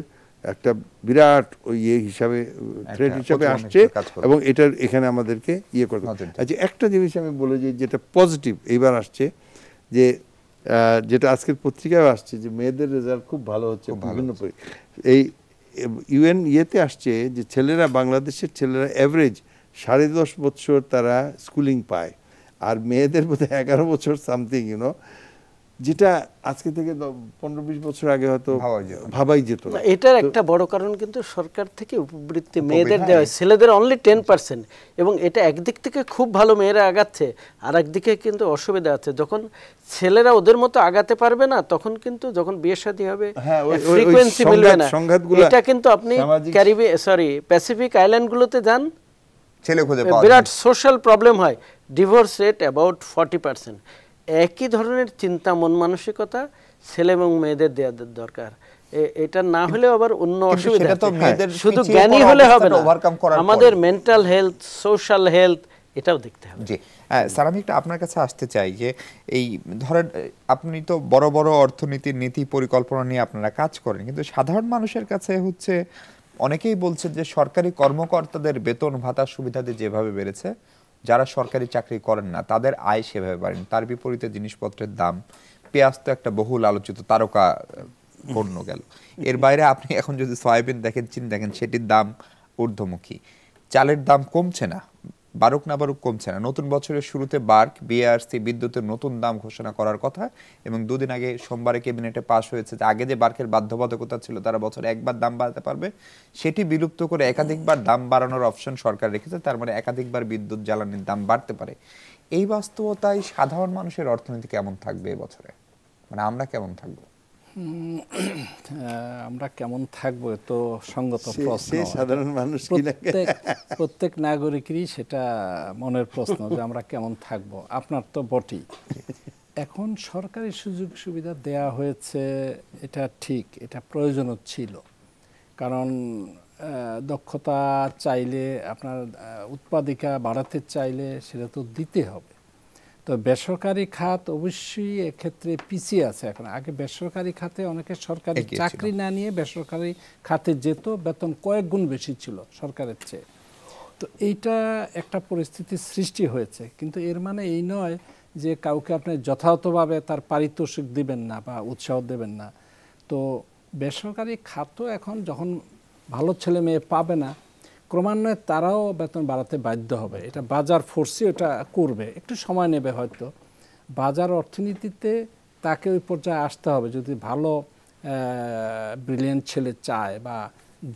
একটা বিরাট ওই ইয়ে হিসাবে থ্রেট হিসাবে আসছে এবং এটার এখানে আমাদেরকে ইয়ে করতে আচ্ছা একটা জিনিস আমি বলে যে যেটা পজিটিভ এইবার আসছে যে যেটা আজকের পত্রিকায় আসছে যে মেয়েদের রেজাল্ট খুব ভালো হচ্ছে বিভিন্ন এই ইউএন ইয়েতে আসছে যে ছেলেরা বাংলাদেশের ছেলেরা অ্যাভারেজ সাড়ে দশ বছর তারা স্কুলিং পায় আর মেয়েদের মধ্যে এগারো বছর সামথিং ইউনো যেটা আজকে থেকে পনেরো বিশ বছর আগে হয়তো ভাবাই যেত এটার একটা বড় কারণ কিন্তু সরকার থেকে উপবৃত্তি মেয়েদের হ্যাঁ। দেওয়া ছেলেদের অনলি টেন পার্সেন্ট এবং এটা একদিক থেকে খুব ভালো মেয়েরা আগাচ্ছে আর একদিকে কিন্তু অসুবিধা আছে যখন ছেলেরা ওদের মতো আগাতে পারবে না তখন কিন্তু যখন বিয়ে শাদী হবে ফ্রিকোয়েন্সি হ্যাঁ, মিলবে না এটা কিন্তু আপনি ক্যারিবি সরি প্যাসিফিক আইল্যান্ড গুলোতে যান ছেলে খুঁজে বিরাট সোশ্যাল প্রবলেম হয় divorce rate about forty percent একই ধরনের চিন্তা মন মানসিকতা ছেলে এবং মেয়েদের দেওয়া দরকার এটা না হলে আবার অন্য অসুবিধা হ্যাঁ, শুধু জ্ঞানী হলে হবে না আমাদের মেন্টাল হেলথ সোশ্যাল হেলথ এটাও দেখতে হবে জি হ্যাঁ, স্যার আমি একটা আপনার কাছে আসতে চাই যে এই ধরেন আপনি তো বড় বড় অর্থনীতির নীতি পরিকল্পনা নিয়ে আপনারা কাজ করেন কিন্তু সাধারণ মানুষের কাছে হচ্ছে অনেকেই বলছেন যে সরকারি কর্মকর্তাদের বেতন ভাতা সুবিধা যেভাবে বেড়েছে যারা সরকারি চাকরি করেন না তাদের আয় সেভাবে বাড়েন তার বিপরীতে জিনিসপত্রের দাম পেঁয়াজ তো একটা বহুল আলোচিত তারকা পণ্য গেল এর বাইরে আপনি এখন যদি সয়াবিন দেখেন চিন দেখেন সেটির দাম ঊর্ধ্বমুখী চালের দাম কমছে না বারুক না বারুক কমছে না নতুন বছরের শুরুতে বার্ক বিআরসি বিদ্যুতের নতুন দাম ঘোষণা করার কথা এবং দুদিন আগে সোমবারে ক্যাবিনেটে পাশ হয়েছে যে আগে যে বার্কের বাধ্যবাধকতা ছিল তারা বছরে একবার দাম বাড়াতে পারবে সেটি বিলুপ্ত করে একাধিকবার দাম বাড়ানোর অপশন সরকার রেখেছে তার মানে একাধিকবার বিদ্যুৎ জ্বালানির দাম বাড়তে পারে এই বাস্তবতায় সাধারণ মানুষের অর্থনীতি কেমন থাকবে এবছরে মানে আমরা কেমন থাকবো আমরা কেমন থাকবো তো সঙ্গত প্রশ্ন সাধারণ মানুষ প্রত্যেক প্রত্যেক নাগরিকেরই সেটা মনের প্রশ্ন যে আমরা কেমন থাকব আপনার তো বটি এখন সরকারি সুযোগ সুবিধা দেয়া হয়েছে এটা ঠিক এটা প্রয়োজনও ছিল কারণ দক্ষতা চাইলে আপনার উৎপাদিকা বাড়াতে চাইলে সেটা তো দিতে হবে তো বেসরকারি খাত অবশ্যই এক্ষেত্রে পিছিয়ে আছে এখন আগে বেসরকারি খাতে অনেকে সরকারি চাকরি না নিয়ে বেসরকারি খাতে যেত বেতন কয়েক গুণ বেশি ছিল সরকারের চেয়ে তো এইটা একটা পরিস্থিতির সৃষ্টি হয়েছে কিন্তু এর মানে এই নয় যে কাউকে আপনি যথাযথভাবে তার পারিতোষিক দিবেন না বা উৎসাহ দেবেন না তো বেসরকারি খাতও এখন যখন ভালো ছেলে মেয়ে পাবে না ক্রমান্বয়ে তারাও বেতন বাড়াতে বাধ্য হবে এটা বাজার ফোর্সে এটা করবে একটু সময় নেবে হয়তো বাজার অর্থনীতিতে তাকে ওই পর্যায়ে আসতে হবে যদি ভালো ব্রিলিয়েন্ট ছেলে চায় বা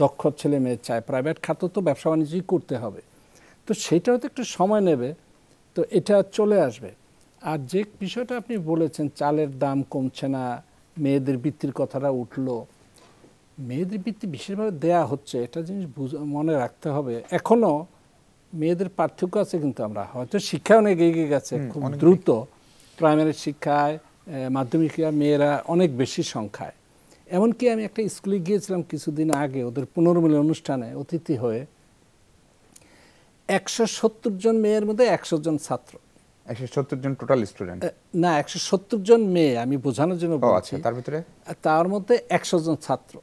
দক্ষ ছেলে মেয়ে চায় প্রাইভেট খাতে তো ব্যবসা বাণিজ্যই করতে হবে তো সেটাও তো একটু সময় নেবে তো এটা চলে আসবে আর যে বিষয়টা আপনি বলেছেন চালের দাম কমছে না মেয়েদের বৃত্তির কথাটা উঠলো মেয়েদের বৃত্তি বিশেষভাবে দেয়া হচ্ছে এটা জিনিস মনে রাখতে হবে এখনো মেয়েদের পার্থক্য আছে কিন্তু আমরা হয়তো শিক্ষা অনেক এগিয়ে গেছে খুব দ্রুত প্রাইমারি শিক্ষায় মাধ্যমিক মেয়েরা অনেক বেশি সংখ্যায় এমনকি আমি একটা স্কুলে গিয়েছিলাম কিছুদিন আগে ওদের পুনর্মিল অনুষ্ঠানে অতিথি হয়ে একশো সত্তর জন মেয়ের মধ্যে একশো জন ছাত্র একশো সত্তর জন টোটাল স্টুডেন্ট না একশো সত্তর জন মেয়ে আমি বোঝানোর জন্য আচ্ছা, তার ভিতরে তার মধ্যে একশো জন ছাত্র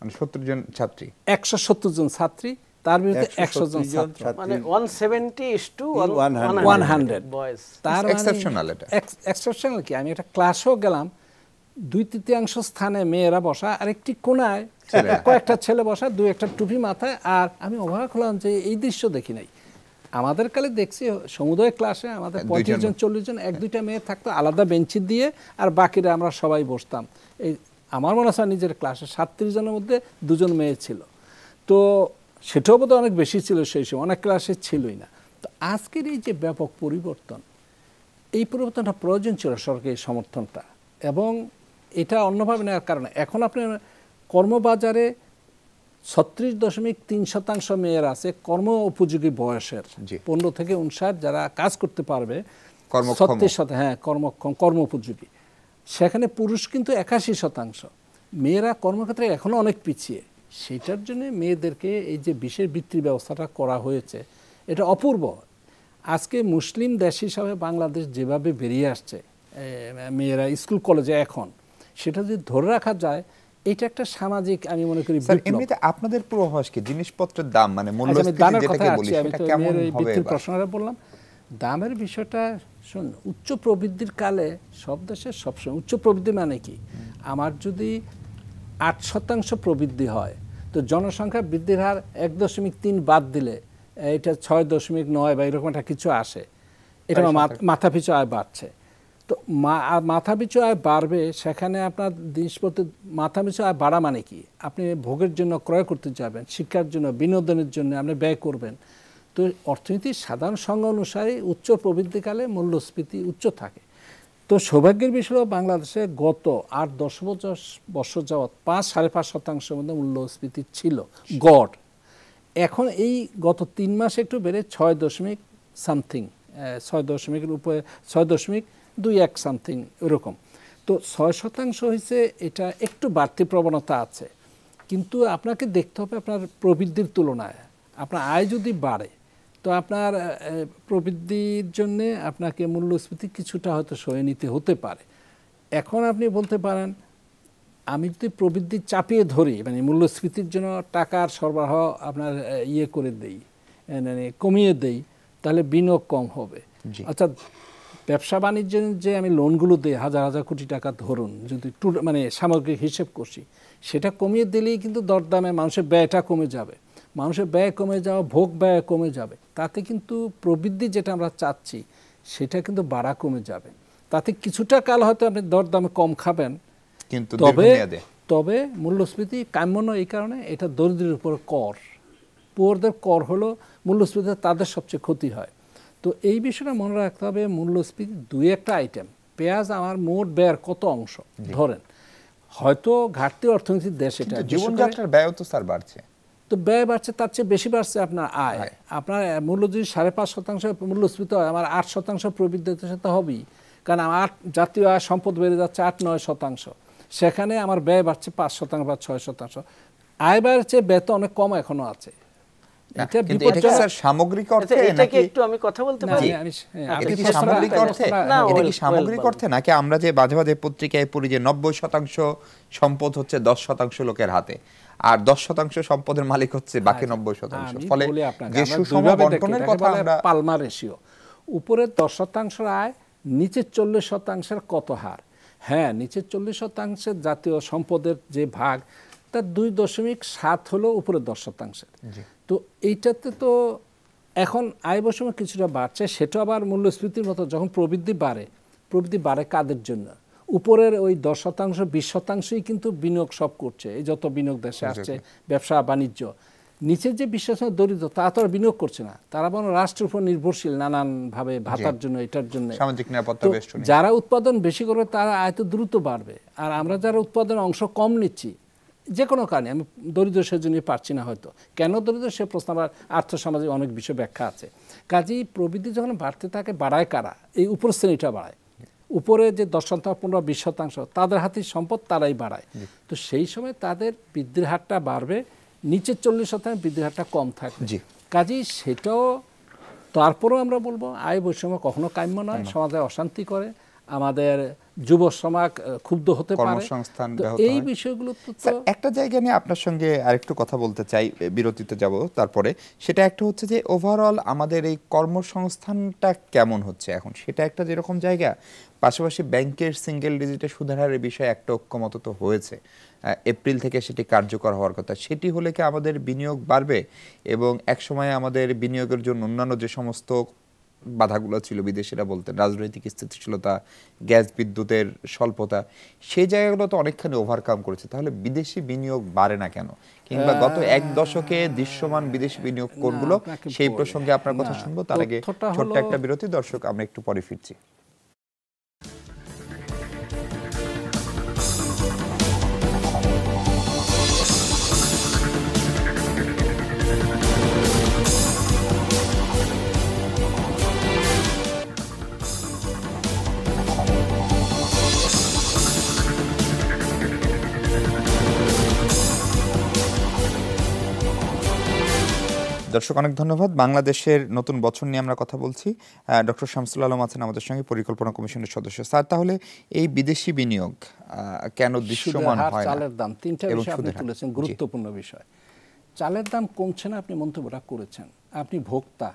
মানে সত্তর জন ছাত্রী একশো সত্তর জন ছাত্রী তার বিরুদ্ধে একশো জন ছাত্র মানে, মানে এক্সেপশনাল কি আমি একটা ক্লাসেও গেলাম দুই তৃতীয়াংশ স্থানে মেয়েরা বসা আর একটি কোনায় কয়েকটা ছেলে বসা দুই একটা টুপি মাথায় আর আমি অবাক হলাম যে এই দৃশ্য দেখি নাই আমাদের কালে দেখছি সমুদয় ক্লাসে আমাদের পঁয়ত্রিশ জন চল্লিশ জন এক দুইটা মেয়ে থাকতো আলাদা বেঞ্চি দিয়ে আর বাকিরা আমরা সবাই বসতাম এই আমার মনে হয় নিজের ক্লাসে সাতত্রিশ জনের মধ্যে দুজন মেয়ে ছিল তো সেটাও বোধহয় অনেক বেশি ছিল সেই সময় অনেক ক্লাসে ছিলই না তো আজকের এই যে ব্যাপক পরিবর্তন এই পরিবর্তনটা প্রয়োজন ছিল সরকারি সমর্থনটা এবং এটা অন্যভাবে নেওয়ার কারণে এখন আপনার কর্মবাজারে ছত্রিশ দশমিক তিন শতাংশ মেয়ের আছে কর্ম উপযোগী বয়সের পনেরো থেকে উনষাট যারা কাজ করতে পারবে ছত্রিশ শতাংশ হ্যাঁ কর্মক্ষম কর্ম উপযোগী সেখানে পুরুষ কিন্তু একাশি শতাংশ মেয়েরা কর্মক্ষেত্রে এখনও অনেক পিছিয়ে সেটার জন্য মেয়েদেরকে এই যে বিশেষ বৃত্তির ব্যবস্থাটা করা হয়েছে এটা অপূর্ব আজকে মুসলিম দেশ হিসাবে বাংলাদেশ যেভাবে বেরিয়ে আসছে মেয়েরা স্কুল কলেজে এখন সেটা যদি ধরে রাখা যায় এটা একটা সামাজিক আমি মনে করি এমনিতে আপনাদের পূর্বাভাস কি জিনিসপত্রের দাম মানে আচ্ছা, মূল্যস্ফীতি যেটাকে বলি সেটা কেমন হবে বললাম দামের বিষয়টা শোন উচ্চ প্রবৃদ্ধির কালে সব দেশে সবসময় উচ্চ প্রবৃদ্ধি মানে কি আমার যদি আট শতাংশ প্রবৃদ্ধি হয় তো জনসংখ্যা বৃদ্ধির হার এক দশমিক তিন বাদ দিলে এটা ছয় দশমিক নয় বা এরকম একটা কিছু আসে এটা মাথা পিছু আয় বাড়ছে তো মাথা পিছু আয় বাড়বে সেখানে আপনার জিনিসপত্র মাথা পিছু আয় বাড়া মানে কি আপনি ভোগের জন্য ক্রয় করতে যাবেন শিক্ষার জন্য বিনোদনের জন্য আপনি ব্যয় করবেন তো অর্থনীতির সাধারণ সংজ্ঞা অনুসারে উচ্চ প্রবৃদ্ধিকালে মূল্যস্ফীতি উচ্চ থাকে তো সৌভাগ্যের বিষয় বাংলাদেশে গত আট দশ বছর বছর যাবৎ পাঁচ সাড়ে পাঁচ শতাংশের মধ্যে মূল্যস্ফীতি ছিল গড় এখন এই গত তিন মাস একটু বেড়ে ছয় দশমিক সামথিং ছয় দশমিকের উপরে ছয় দশমিক দুই এক সামথিং ওরকম তো ছয় শতাংশ হয়েছে এটা একটু বাড়তি প্রবণতা আছে কিন্তু আপনাকে দেখতে হবে আপনার প্রবৃদ্ধির তুলনায় আপনার আয় যদি বাড়ে তো আপনার প্রবৃদ্ধির জন্য আপনাকে মূল্যস্ফীতি কিছুটা হয়তো সয়ে নিতে হতে পারে এখন আপনি বলতে পারেন আমি যদি প্রবৃদ্ধি চাপিয়ে ধরি মানে মূল্যস্ফীতির জন্য টাকার সরবরাহ আপনার ইয়ে করে দেই মানে কমিয়ে দেই তাহলে বিনিয়োগ কম হবে অর্থাৎ ব্যবসা বাণিজ্যের যে আমি লোনগুলো দিই হাজার হাজার কোটি টাকা ধরুন যদি মানে সামগ্রিক হিসেব করছি সেটা কমিয়ে দিলেই কিন্তু দরদামে মানুষের ব্যয়টা কমে যাবে মানুষের ব্যয় কমে যাওয়া ভোগ ব্যয় কমে যাবে তাতে কিন্তু প্রবৃদ্ধি যেটা আমরা চাচ্ছি সেটা কিন্তু বাড়া কমে যাবে তাতে কিছুটা কাল হয়তো আপনি দরদামে কম খাবেন কিন্তু তবে তবে মূল্যস্ফীতি কাম্য নয় এই কারণে এটা দরিদ্রের উপর কর পুয়ারদের কর হলো মূল্যস্ফীতি তাদের সবচেয়ে ক্ষতি হয় তো এই বিষয়টা মনে রাখতে হবে মূল্যস্ফীতি দুই একটা আইটেম পেঁয়াজ আমার মোট ব্যয়ের কত অংশ ধরেন হয়তো ঘাটতি অর্থনীতির দেশ এটা জীবনযাত্রার ব্যয় তো স্যার বাড়ছে তো ব্যয় বাড়ছে তার চেয়ে বেশি বাড়ছে আপনার আয় আপনার মূল্য যদি সাড়ে পাঁচ শতাংশ মূল্যস্ফীত হয় আমার আট শতাংশ প্রবৃদ্ধিতে সাথে হবেই কারণ আমার আট জাতীয় আয় সম্পদ বেড়ে যাচ্ছে আট নয় শতাংশ সেখানে আমার ব্যয় বাড়ছে পাঁচ শতাংশ বা ছয় শতাংশ আয় বাড়ছে ব্যয় তো অনেক কম এখনো আছে আচ্ছা, হ্যাঁ, আমরা যে মাঝে মাঝে পত্রিকায় পড়ি যে নব্বই শতাংশ সম্পদ হচ্ছে দশ শতাংশ লোকের হাতে আর দশ শতাংশ সম্পদের মালিক হচ্ছে বাকি আচ্ছা। নব্বই শতাংশ ফলে যে সুষম বন্টনের কথা আমরা পালমা রেশিও উপরের দশ শতাংশ আয় নিচের চল্লিশ শতাংশের কত হার হ্যাঁ নিচের চল্লিশ শতাংশের জাতীয় সম্পদের যে ভাগ তার দুই দশমিক সাত হলো উপরে দশ শতাংশের তো এইটাতে তো এখন আয় বৈষম্য কিছুটা বাড়ছে সেটা আবার মূল্যস্ফীতির মতো যখন প্রবৃদ্ধি বাড়ে প্রবৃদ্ধি বাড়ে কাদের জন্য উপরের ওই দশ শতাংশ বিশ শতাংশই কিন্তু বিনিয়োগ সব করছে এই যত বিনিয়োগ দেশে আসছে ব্যবসা বাণিজ্য নিচের যে বিশ্বাস দরিদ্র তা তো আর বিনিয়োগ করছে না তারা বরং রাষ্ট্রের উপর নির্ভরশীল নানানভাবে ভাতার জন্য এটার জন্য যারা উৎপাদন বেশি করবে তারা আয়ত দ্রুত বাড়বে আর আমরা যারা উৎপাদন অংশ কম নিচ্ছি যে কোনো কারণে আমি দরিদ্র সেজন্যই পারছি না হয়তো কেন দরিদ্র সে প্রশ্ন আমার সমাজে অনেক বিষয় ব্যাখ্যা আছে কাজেই প্রবৃদ্ধি যখন বাড়তে থাকে বাড়ায় কারা এই উপর শ্রেণীটা বাড়ায় উপরে যে দশ শতাংশ পনেরো বিশ শতাংশ তাদের হাতে সম্পদ তারাই বাড়ায় তো সেই সময় তাদের বৃদ্ধির হারটা বাড়বে নিচে চল্লিশ শতাংশ বৃদ্ধির হারটা কম থাকবে কাজেই সেটাও তারপরেও আমরা বলবো আয় বৈষম্য কখনো কাম্য নয় সমাজে অশান্তি করে আমাদের যুব সমাজ ক্ষুব্ধ হতে পারে সংস্থান এই বিষয়গুলো একটা জায়গা নিয়ে আপনার সঙ্গে আরেকটু কথা বলতে চাই বিরতিতে যাব তারপরে সেটা একটা হচ্ছে যে ওভারঅল আমাদের এই কর্মসংস্থানটা কেমন হচ্ছে এখন সেটা একটা যেরকম জায়গা পাশাপাশি ব্যাংকের সিঙ্গেল ডিজিটে সুদের হারের বিষয়ে একটা ঐক্যমত তো হয়েছে এপ্রিল থেকে সেটি কার্যকর হওয়ার কথা সেটি হলে কি আমাদের বিনিয়োগ বাড়বে এবং একসময় আমাদের বিনিয়োগের জন্য অন্যান্য যে সমস্ত বাধাগুলো ছিল বিদেশিরা বলতেন রাজনৈতিক স্থিতিশীলতা গ্যাস বিদ্যুতের স্বল্পতা সেই জায়গাগুলো তো অনেকখানি ওভারকাম করেছে তাহলে বিদেশি বিনিয়োগ বাড়ে না কেন কিংবা গত এক দশকে দৃশ্যমান বিদেশি বিনিয়োগ কোনগুলো সেই প্রসঙ্গে আপনার কথা শুনবো তার আগে ছোট্ট একটা বিরতি দর্শক আমরা একটু পরে ফিরছি দর্শক অনেক ধন্যবাদ বাংলাদেশের নতুন বছর নিয়ে আমরা কথা বলছি ডক্টর শামসুল আলম আছেন আমাদের সঙ্গে পরিকল্পনা কমিশনের সদস্য স্যার তাহলে এই বিদেশি বিনিয়োগ কেন দৃশ্যমান হয় চালের দাম তিনটা বিষয় আপনি তুলেছেন গুরুত্বপূর্ণ বিষয় চালের দাম কমছে না আপনি মন্তব্যটা করেছেন আপনি ভোক্তা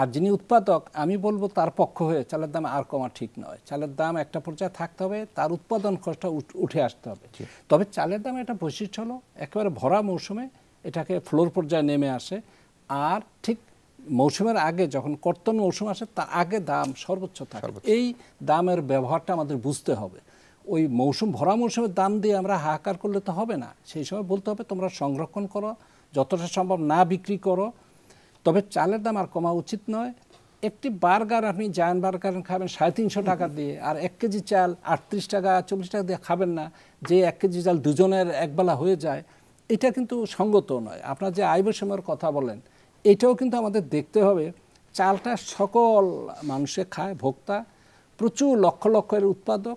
আর যিনি উৎপাদক আমি বলবো তার পক্ষ হয়ে চালের দাম আর কমা ঠিক নয় চালের দাম একটা পর্যায়ে থাকতে হবে তার উৎপাদন খরচটা উঠে আসতে হবে তবে চালের দাম একটা বৈশিষ্ট্য হলো একেবারে ভরা মৌসুমে এটাকে ফ্লোর পর্যায়ে নেমে আসে আর ঠিক মৌসুমের আগে যখন কর্তন মৌসুম আসে তার আগে দাম সর্বোচ্চ থাকে এই দামের ব্যবহারটা আমাদের বুঝতে হবে ওই মৌসুম ভরা মৌসুমের দাম দিয়ে আমরা হাহাকার করলে তো হবে না সেই সময় বলতে হবে তোমরা সংরক্ষণ করো যতটা সম্ভব না বিক্রি করো তবে চালের দাম আর কমা উচিত নয় একটি বার্গার আপনি জায়ান বার্গার খাবেন সাড়ে তিনশো টাকা দিয়ে আর এক কেজি চাল আটত্রিশ টাকা চল্লিশ টাকা দিয়ে খাবেন না যে এক কেজি চাল দুজনের একবেলা হয়ে যায় এটা কিন্তু সঙ্গত নয় আপনার যে আয় বৈষম্যের কথা বলেন এটাও কিন্তু আমাদের দেখতে হবে চালটা সকল মানুষে খায় ভোক্তা প্রচুর লক্ষ লক্ষের উৎপাদক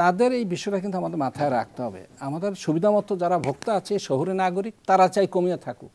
তাদের এই বিষয়টা কিন্তু আমাদের মাথায় রাখতে হবে আমাদের সুবিধামতো যারা ভোক্তা আছে শহুরে নাগরিক তারা চাই কমিয়ে থাকুক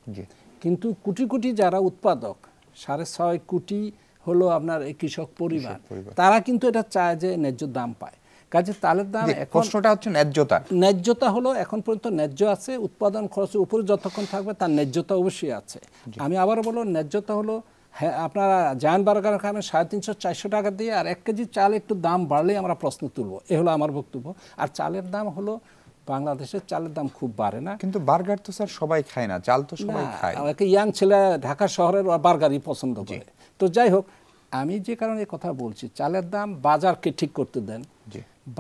কিন্তু কোটি কোটি যারা উৎপাদক সাড়ে ছয় কোটি হলো আপনার এই কৃষক পরিবার তারা কিন্তু এটা চায় যে ন্যায্য দাম পায় কাজে চালের দাম প্রশ্নটা হচ্ছে ন্যায্যতা ন্যায্যতা হলো এখন পর্যন্ত ন্যায্য আছে উৎপাদন খরচের উপরে যতক্ষণ থাকবে তার ন্যায্যতা অবশ্যই আছে আমি আবারও বলবো ন্যায্যতা হলো হ্যাঁ আপনারা জায়ান বার্গার খাবেন সাড়ে তিনশো চারশো টাকা দিয়ে আর এক কেজি চাল একটু দাম বাড়লেই আমরা প্রশ্ন তুলব এ হলো আমার বক্তব্য আর চালের দাম হলো বাংলাদেশের চালের দাম খুব বাড়ে না কিন্তু বার্গার তো স্যার সবাই খায় না চাল তো সবাই খায় ইয়াং ছেলে ঢাকা শহরের বার্গারই পছন্দ করে তো যাই হোক আমি যে কারণে কথা বলছি চালের দাম বাজারকে ঠিক করতে দেন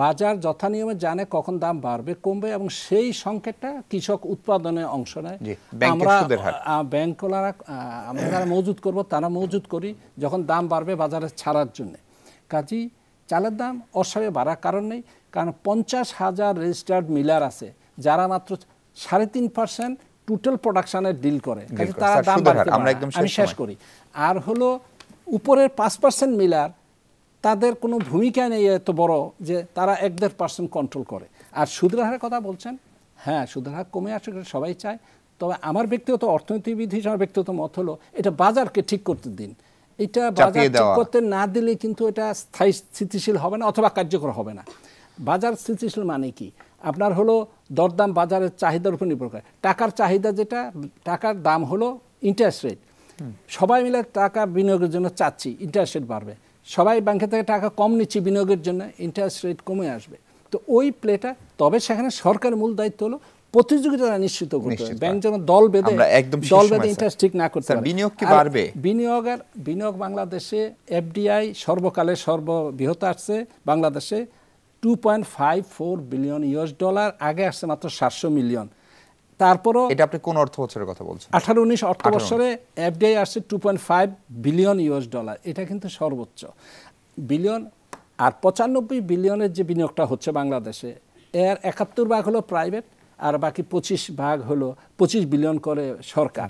বাজার যথা নিয়মে জানে কখন দাম বাড়বে কমবে এবং সেই সংকেতটা কৃষক উৎপাদনে অংশ নেয় আমরা ব্যাংকওয়ালারা আমরা যারা মজুত করব তারা মজুত করি যখন দাম বাড়বে বাজারে ছাড়ার জন্য কাজেই চালের দাম অস্বাভাবিক বাড়ার কারণ নেই কারণ পঞ্চাশ হাজার রেজিস্টার্ড মিলার আছে যারা মাত্র সাড়ে তিন পার্সেন্ট টোটাল প্রোডাকশানের ডিল করে তারা দাম বাড়তে আমরা একদম শেষ করি আর হলো উপরের পাঁচ পার্সেন্ট মিলার তাদের কোনো ভূমিকা নেই এত বড় যে তারা এক দেড় পার্সেন্ট কন্ট্রোল করে আর সুদের হারের কথা বলছেন হ্যাঁ সুদের হার কমে আসে সবাই চায় তবে আমার ব্যক্তিগত অর্থনীতিবিদ হিসাবে ব্যক্তিগত মত হলো এটা বাজারকে ঠিক করতে দিন এটা বাজার ঠিক করতে না দিলে কিন্তু এটা স্থায়ী স্থিতিশীল হবে না অথবা কার্যকর হবে না বাজার স্থিতিশীল মানে কি আপনার হলো দরদাম বাজারের চাহিদার উপর নির্ভর করে টাকার চাহিদা যেটা টাকার দাম হলো ইন্টারেস্ট রেট সবাই মিলে টাকা বিনিয়োগের জন্য চাচ্ছি ইন্টারেস্ট রেট বাড়বে সবাই ব্যাংকের থেকে টাকা কম নিচ্ছি বিনিয়োগের জন্য ইন্টারেস্ট রেট কমে আসবে তো ওই প্লেটা তবে সেখানে সরকার মূল দায়িত্ব হলো প্রতিযোগিতা নিশ্চিত করতে ব্যাংক যেন দল বেঁধে একদম দল বেঁধে ইন্টারেস্ট ঠিক না করতে পারে বিনিয়োগ কি বাড়বে বিনিয়োগের বিনিয়োগ বাংলাদেশে এফডিআই সর্বকালে সর্ববৃহত আসছে বাংলাদেশে two point five four billion US dollar আগে আসছে মাত্র সাতশো মিলিয়ন তারপরও এটা আপনি কোন অর্থ বছরের কথা বলছেন আঠারো উনিশ অর্থ বছরে এফডিআই আসছে two point five billion US dollar এটা কিন্তু সর্বোচ্চ বিলিয়ন আর পঁচানব্বই বিলিয়নের যে বিনিয়োগটা হচ্ছে বাংলাদেশে এর একাত্তর ভাগ হলো প্রাইভেট আর বাকি পঁচিশ ভাগ হলো পঁচিশ বিলিয়ন করে সরকার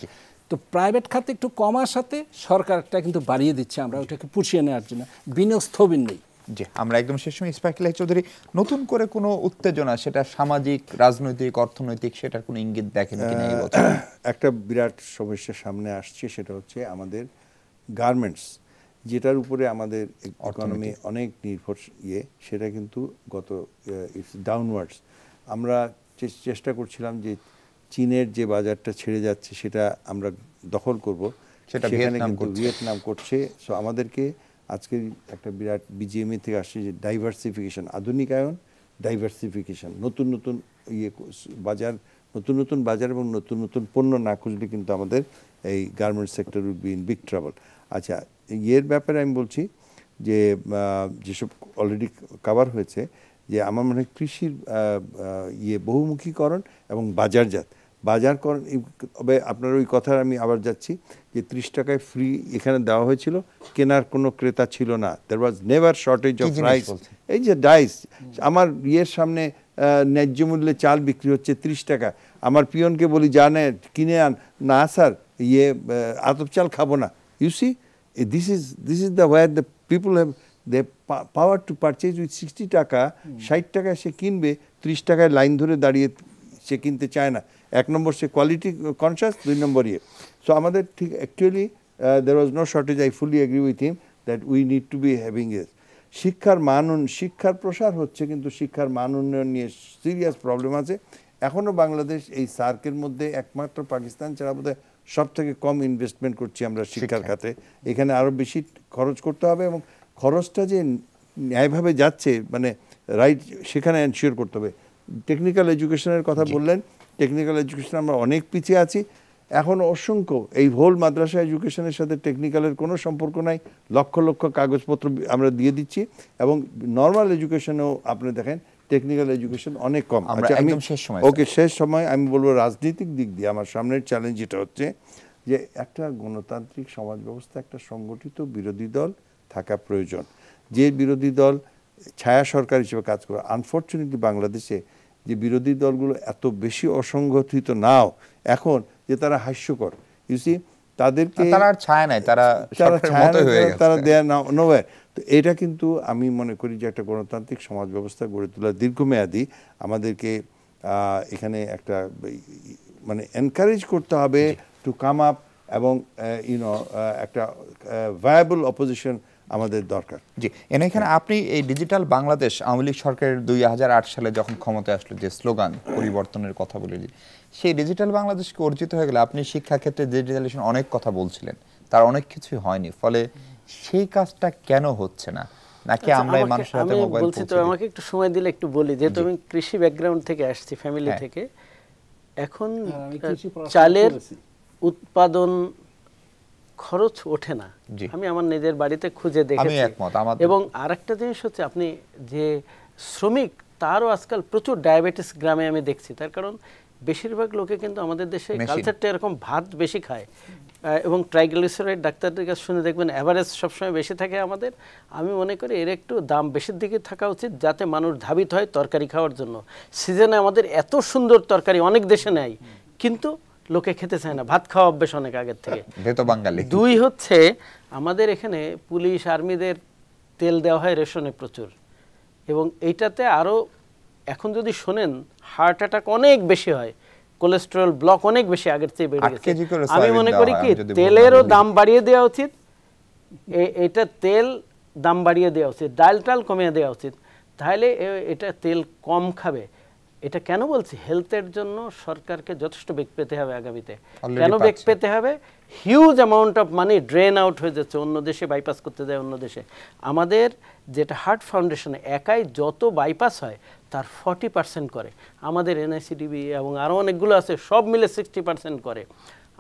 তো প্রাইভেট খাতে একটু কমার সাথে সরকারটা কিন্তু বাড়িয়ে দিচ্ছে আমরা ওটাকে পুষিয়ে নেওয়ার জন্য বিনিয়োগ স্থবির নেই জি আমরা একদম শেষ সময় ইসফাকিল চৌধুরী নতুন করে কোনো উত্তেজনা সেটা সামাজিক রাজনৈতিক অর্থনৈতিক সেটার কোনো ইঙ্গিত দেখেন একটা বিরাট সমস্যা সামনে আসছে সেটা হচ্ছে আমাদের গার্মেন্টস যেটার উপরে আমাদের ইকোনমি অনেক নির্ভর ইয়ে সেটা কিন্তু গত ইটস ডাউনওয়ার্ডস আমরা চেষ্টা করছিলাম যে চীনের যে বাজারটা ছেড়ে যাচ্ছে সেটা আমরা দখল করব সেটা ভিয়েতনাম করছে সো আমাদেরকে আজকে একটা বিরাট বিজিএমএ e থেকে আসছে যে ডাইভার্সিফিকেশন আধুনিকায়ন ডাইভার্সিফিকেশন নতুন নতুন ইয়ে বাজার নতুন নতুন বাজার এবং নতুন নতুন পণ্য না খুঁজলে কিন্তু আমাদের এই garment sector will be in big travel আচ্ছা ইয়ের ব্যাপারে আমি বলছি যে যেসব অলরেডি কাভার হয়েছে যে আমার মনে হয় কৃষির ইয়ে বহুমুখীকরণ এবং বাজারজাত বাজার তবে আপনার ওই কথার আমি আবার যাচ্ছি যে ত্রিশ টাকায় ফ্রি এখানে দেওয়া হয়েছিল কেনার কোনো ক্রেতা ছিল না there was never shortage of rice এই যে ডাইস আমার ইয়ের সামনে ন্যায্য মূল্যে চাল বিক্রি হচ্ছে ত্রিশ টাকা আমার পিয়নকে বলি জানে কিনে আন না স্যার ইয়ে আতপ চাল খাবো না you see this is this is the war the people have they power to purchase with sixty taka ষাট টাকায় সে কিনবে ত্রিশ টাকায় লাইন ধরে দাঁড়িয়ে সে কিনতে চায় না এক নম্বর সে কোয়ালিটি কনসিয়াস দুই নম্বর ইয়ে সো আমাদের ঠিক actually there was no shortage I fully agree with him that we need to be having as শিক্ষার মান শিক্ষার প্রসার হচ্ছে কিন্তু শিক্ষার মান উন্নয়ন নিয়ে সিরিয়াস প্রবলেম আছে এখনও বাংলাদেশ এই সার্কের মধ্যে একমাত্র পাকিস্তান ছাড়া বোধহয় সব থেকে কম ইনভেস্টমেন্ট করছি আমরা শিক্ষার খাতে এখানে আরও বেশি খরচ করতে হবে এবং খরচটা যে ন্যায়ভাবে যাচ্ছে মানে রাইট সেখানে এনশিওর করতে হবে টেকনিক্যাল এডুকেশনের কথা বললেন টেকনিক্যাল এডুকেশন আমরা অনেক পিছিয়ে আছি এখন অসংখ্য এই হোল মাদ্রাসা এডুকেশনের সাথে টেকনিক্যালের কোনো সম্পর্ক নাই লক্ষ লক্ষ কাগজপত্র আমরা দিয়ে দিচ্ছি এবং নর্মাল এডুকেশনেও আপনি দেখেন টেকনিক্যাল এডুকেশন অনেক কম আচ্ছা, আমি শেষ সময় ওকে শেষ সময় আমি বলবো রাজনৈতিক দিক দিয়ে আমার সামনের চ্যালেঞ্জ এটা হচ্ছে যে একটা গণতান্ত্রিক সমাজ ব্যবস্থা একটা সংগঠিত বিরোধী দল থাকা প্রয়োজন যে বিরোধী দল ছায়া সরকার হিসেবে কাজ করে আনফর্চুনেটলি বাংলাদেশে যে বিরোধী দলগুলো এত বেশি অসংগঠিত নাও এখন যে তারা হাস্যকর ইউসি তাদেরকে তারা ছায় নাই তারা তারা ছায় তারা দেয়া না নয় তো এটা কিন্তু আমি মনে করি যে একটা গণতান্ত্রিক সমাজ ব্যবস্থা গড়ে তোলা দীর্ঘমেয়াদী আমাদেরকে এখানে একটা মানে এনকারেজ করতে হবে টু কাম আপ এবং ইউনো একটা ভায়াবল অপোজিশন আমাদের দরকার জি এনে এখানে হ্যাঁ। আপনি এই ডিজিটাল বাংলাদেশ আওয়ামী লীগ সরকারের দুই সালে যখন ক্ষমতায় আসলো যে স্লোগান পরিবর্তনের কথা বলে সেই ডিজিটাল বাংলাদেশকে অর্জিত হয়ে গেলে আপনি শিক্ষাক্ষেত্রে ডিজিটালাইজেশন অনেক কথা বলছিলেন তার অনেক কিছুই হয়নি ফলে সেই কাজটা কেন হচ্ছে না নাকি আচ্ছা, আমরা মানুষের হাতে মোবাইল বলছি তো আমাকে একটু সময় দিলে একটু বলি যেহেতু আমি কৃষি ব্যাকগ্রাউন্ড থেকে আসছি ফ্যামিলি থেকে এখন হ্যাঁ, চালের উৎপাদন খরচ ওঠে না আমি আমার নিজের বাড়িতে খুঁজে দেখেছি এবং আরেকটা জিনিস হচ্ছে আপনি যে শ্রমিক তারও আজকাল প্রচুর ডায়াবেটিস গ্রামে আমি দেখছি তার কারণ বেশিরভাগ লোকে কিন্তু আমাদের দেশে কালচারটা এরকম ভাত বেশি খায় এবং ট্রাইগ্লিসারাইড ডাক্তারদের কাছে শুনে দেখবেন অ্যাভারেজ সবসময় বেশি থাকে আমাদের আমি মনে করি এর একটু দাম বেশির দিকে থাকা উচিত যাতে মানুষ ধাবিত হয় তরকারি খাওয়ার জন্য সিজনে আমাদের এত সুন্দর তরকারি অনেক দেশে নেয় কিন্তু লোকে খেতে চায় না ভাত খাওয়া অভ্যেস অনেক আগের থেকে বাঙালি দুই হচ্ছে আমাদের এখানে পুলিশ আর্মিদের তেল দেওয়া হয় রেশনে প্রচুর এবং এইটাতে আরও এখন যদি শোনেন হার্ট অ্যাটাক অনেক বেশি হয় কোলেস্ট্রল ব্লক অনেক বেশি আগের চেয়ে বেড়ে গেছে আমি মনে করি কি তেলেরও দাম বাড়িয়ে দেওয়া উচিত এটা তেল দাম বাড়িয়ে দেওয়া উচিত ডাল টাল কমিয়ে দেওয়া উচিত তাহলে এটা তেল কম খাবে এটা কেন বলছি হেলথের জন্য সরকারকে যথেষ্ট বেগ পেতে হবে আগামীতে কেন বেগ পেতে হবে huge amount of money drain out হয়ে যাচ্ছে অন্য দেশে বাইপাস করতে যায় অন্য দেশে আমাদের যেটা হার্ট ফাউন্ডেশনে একাই যত বাইপাস হয় তার ফর্টি পার্সেন্ট করে আমাদের এনআইসিডিবি এবং আরও অনেকগুলো আছে সব মিলে সিক্সটি পার্সেন্ট করে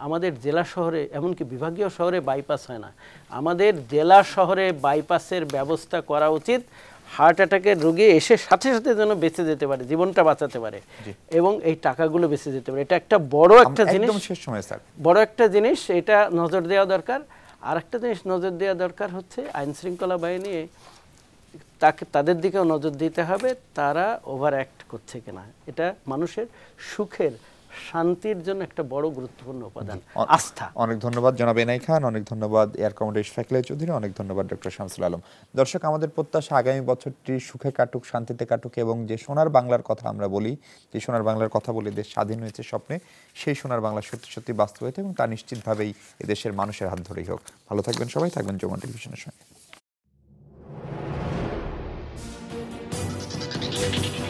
আমাদের জেলা শহরে এমনকি বিভাগীয় শহরে বাইপাস হয় না আমাদের জেলা শহরে বাইপাসের ব্যবস্থা করা উচিত হার্ট অ্যাটাকের রোগী এসে সাথে সাথে যেন বেঁচে যেতে পারে জীবনটা বাঁচাতে পারে এবং এই টাকাগুলো বেঁচে যেতে পারে এটা একটা বড় একটা জিনিস বড় একটা জিনিস এটা নজর দেওয়া দরকার আর একটা জিনিস নজর দেওয়া দরকার হচ্ছে আইন শৃঙ্খলা বাহিনী তাকে তাদের দিকেও নজর দিতে হবে তারা ওভার অ্যাক্ট করছে কিনা এটা মানুষের সুখের শান্তির জন্য একটা বড় গুরুত্বপূর্ণ উপাদান আস্থা অনেক ধন্যবাদ জনাব এনাই খান অনেক ধন্যবাদ এয়ার কমান্ডার ইশফাকলাই চৌধুরী অনেক ধন্যবাদ ডক্টর শামসুল আলম দর্শক আমাদের প্রত্যাশা আগামী বছরটি সুখে কাটুক শান্তিতে কাটুক এবং যে সোনার বাংলার কথা আমরা বলি যে সোনার বাংলার কথা বলি দেশ স্বাধীন হয়েছে স্বপ্নে সেই সোনার বাংলা সত্যি সত্যি বাস্তব হয়েছে এবং তা নিশ্চিতভাবেই এদেশের মানুষের হাত ধরেই হোক ভালো থাকবেন সবাই থাকবেন যমুনা টেলিভিশনের সঙ্গে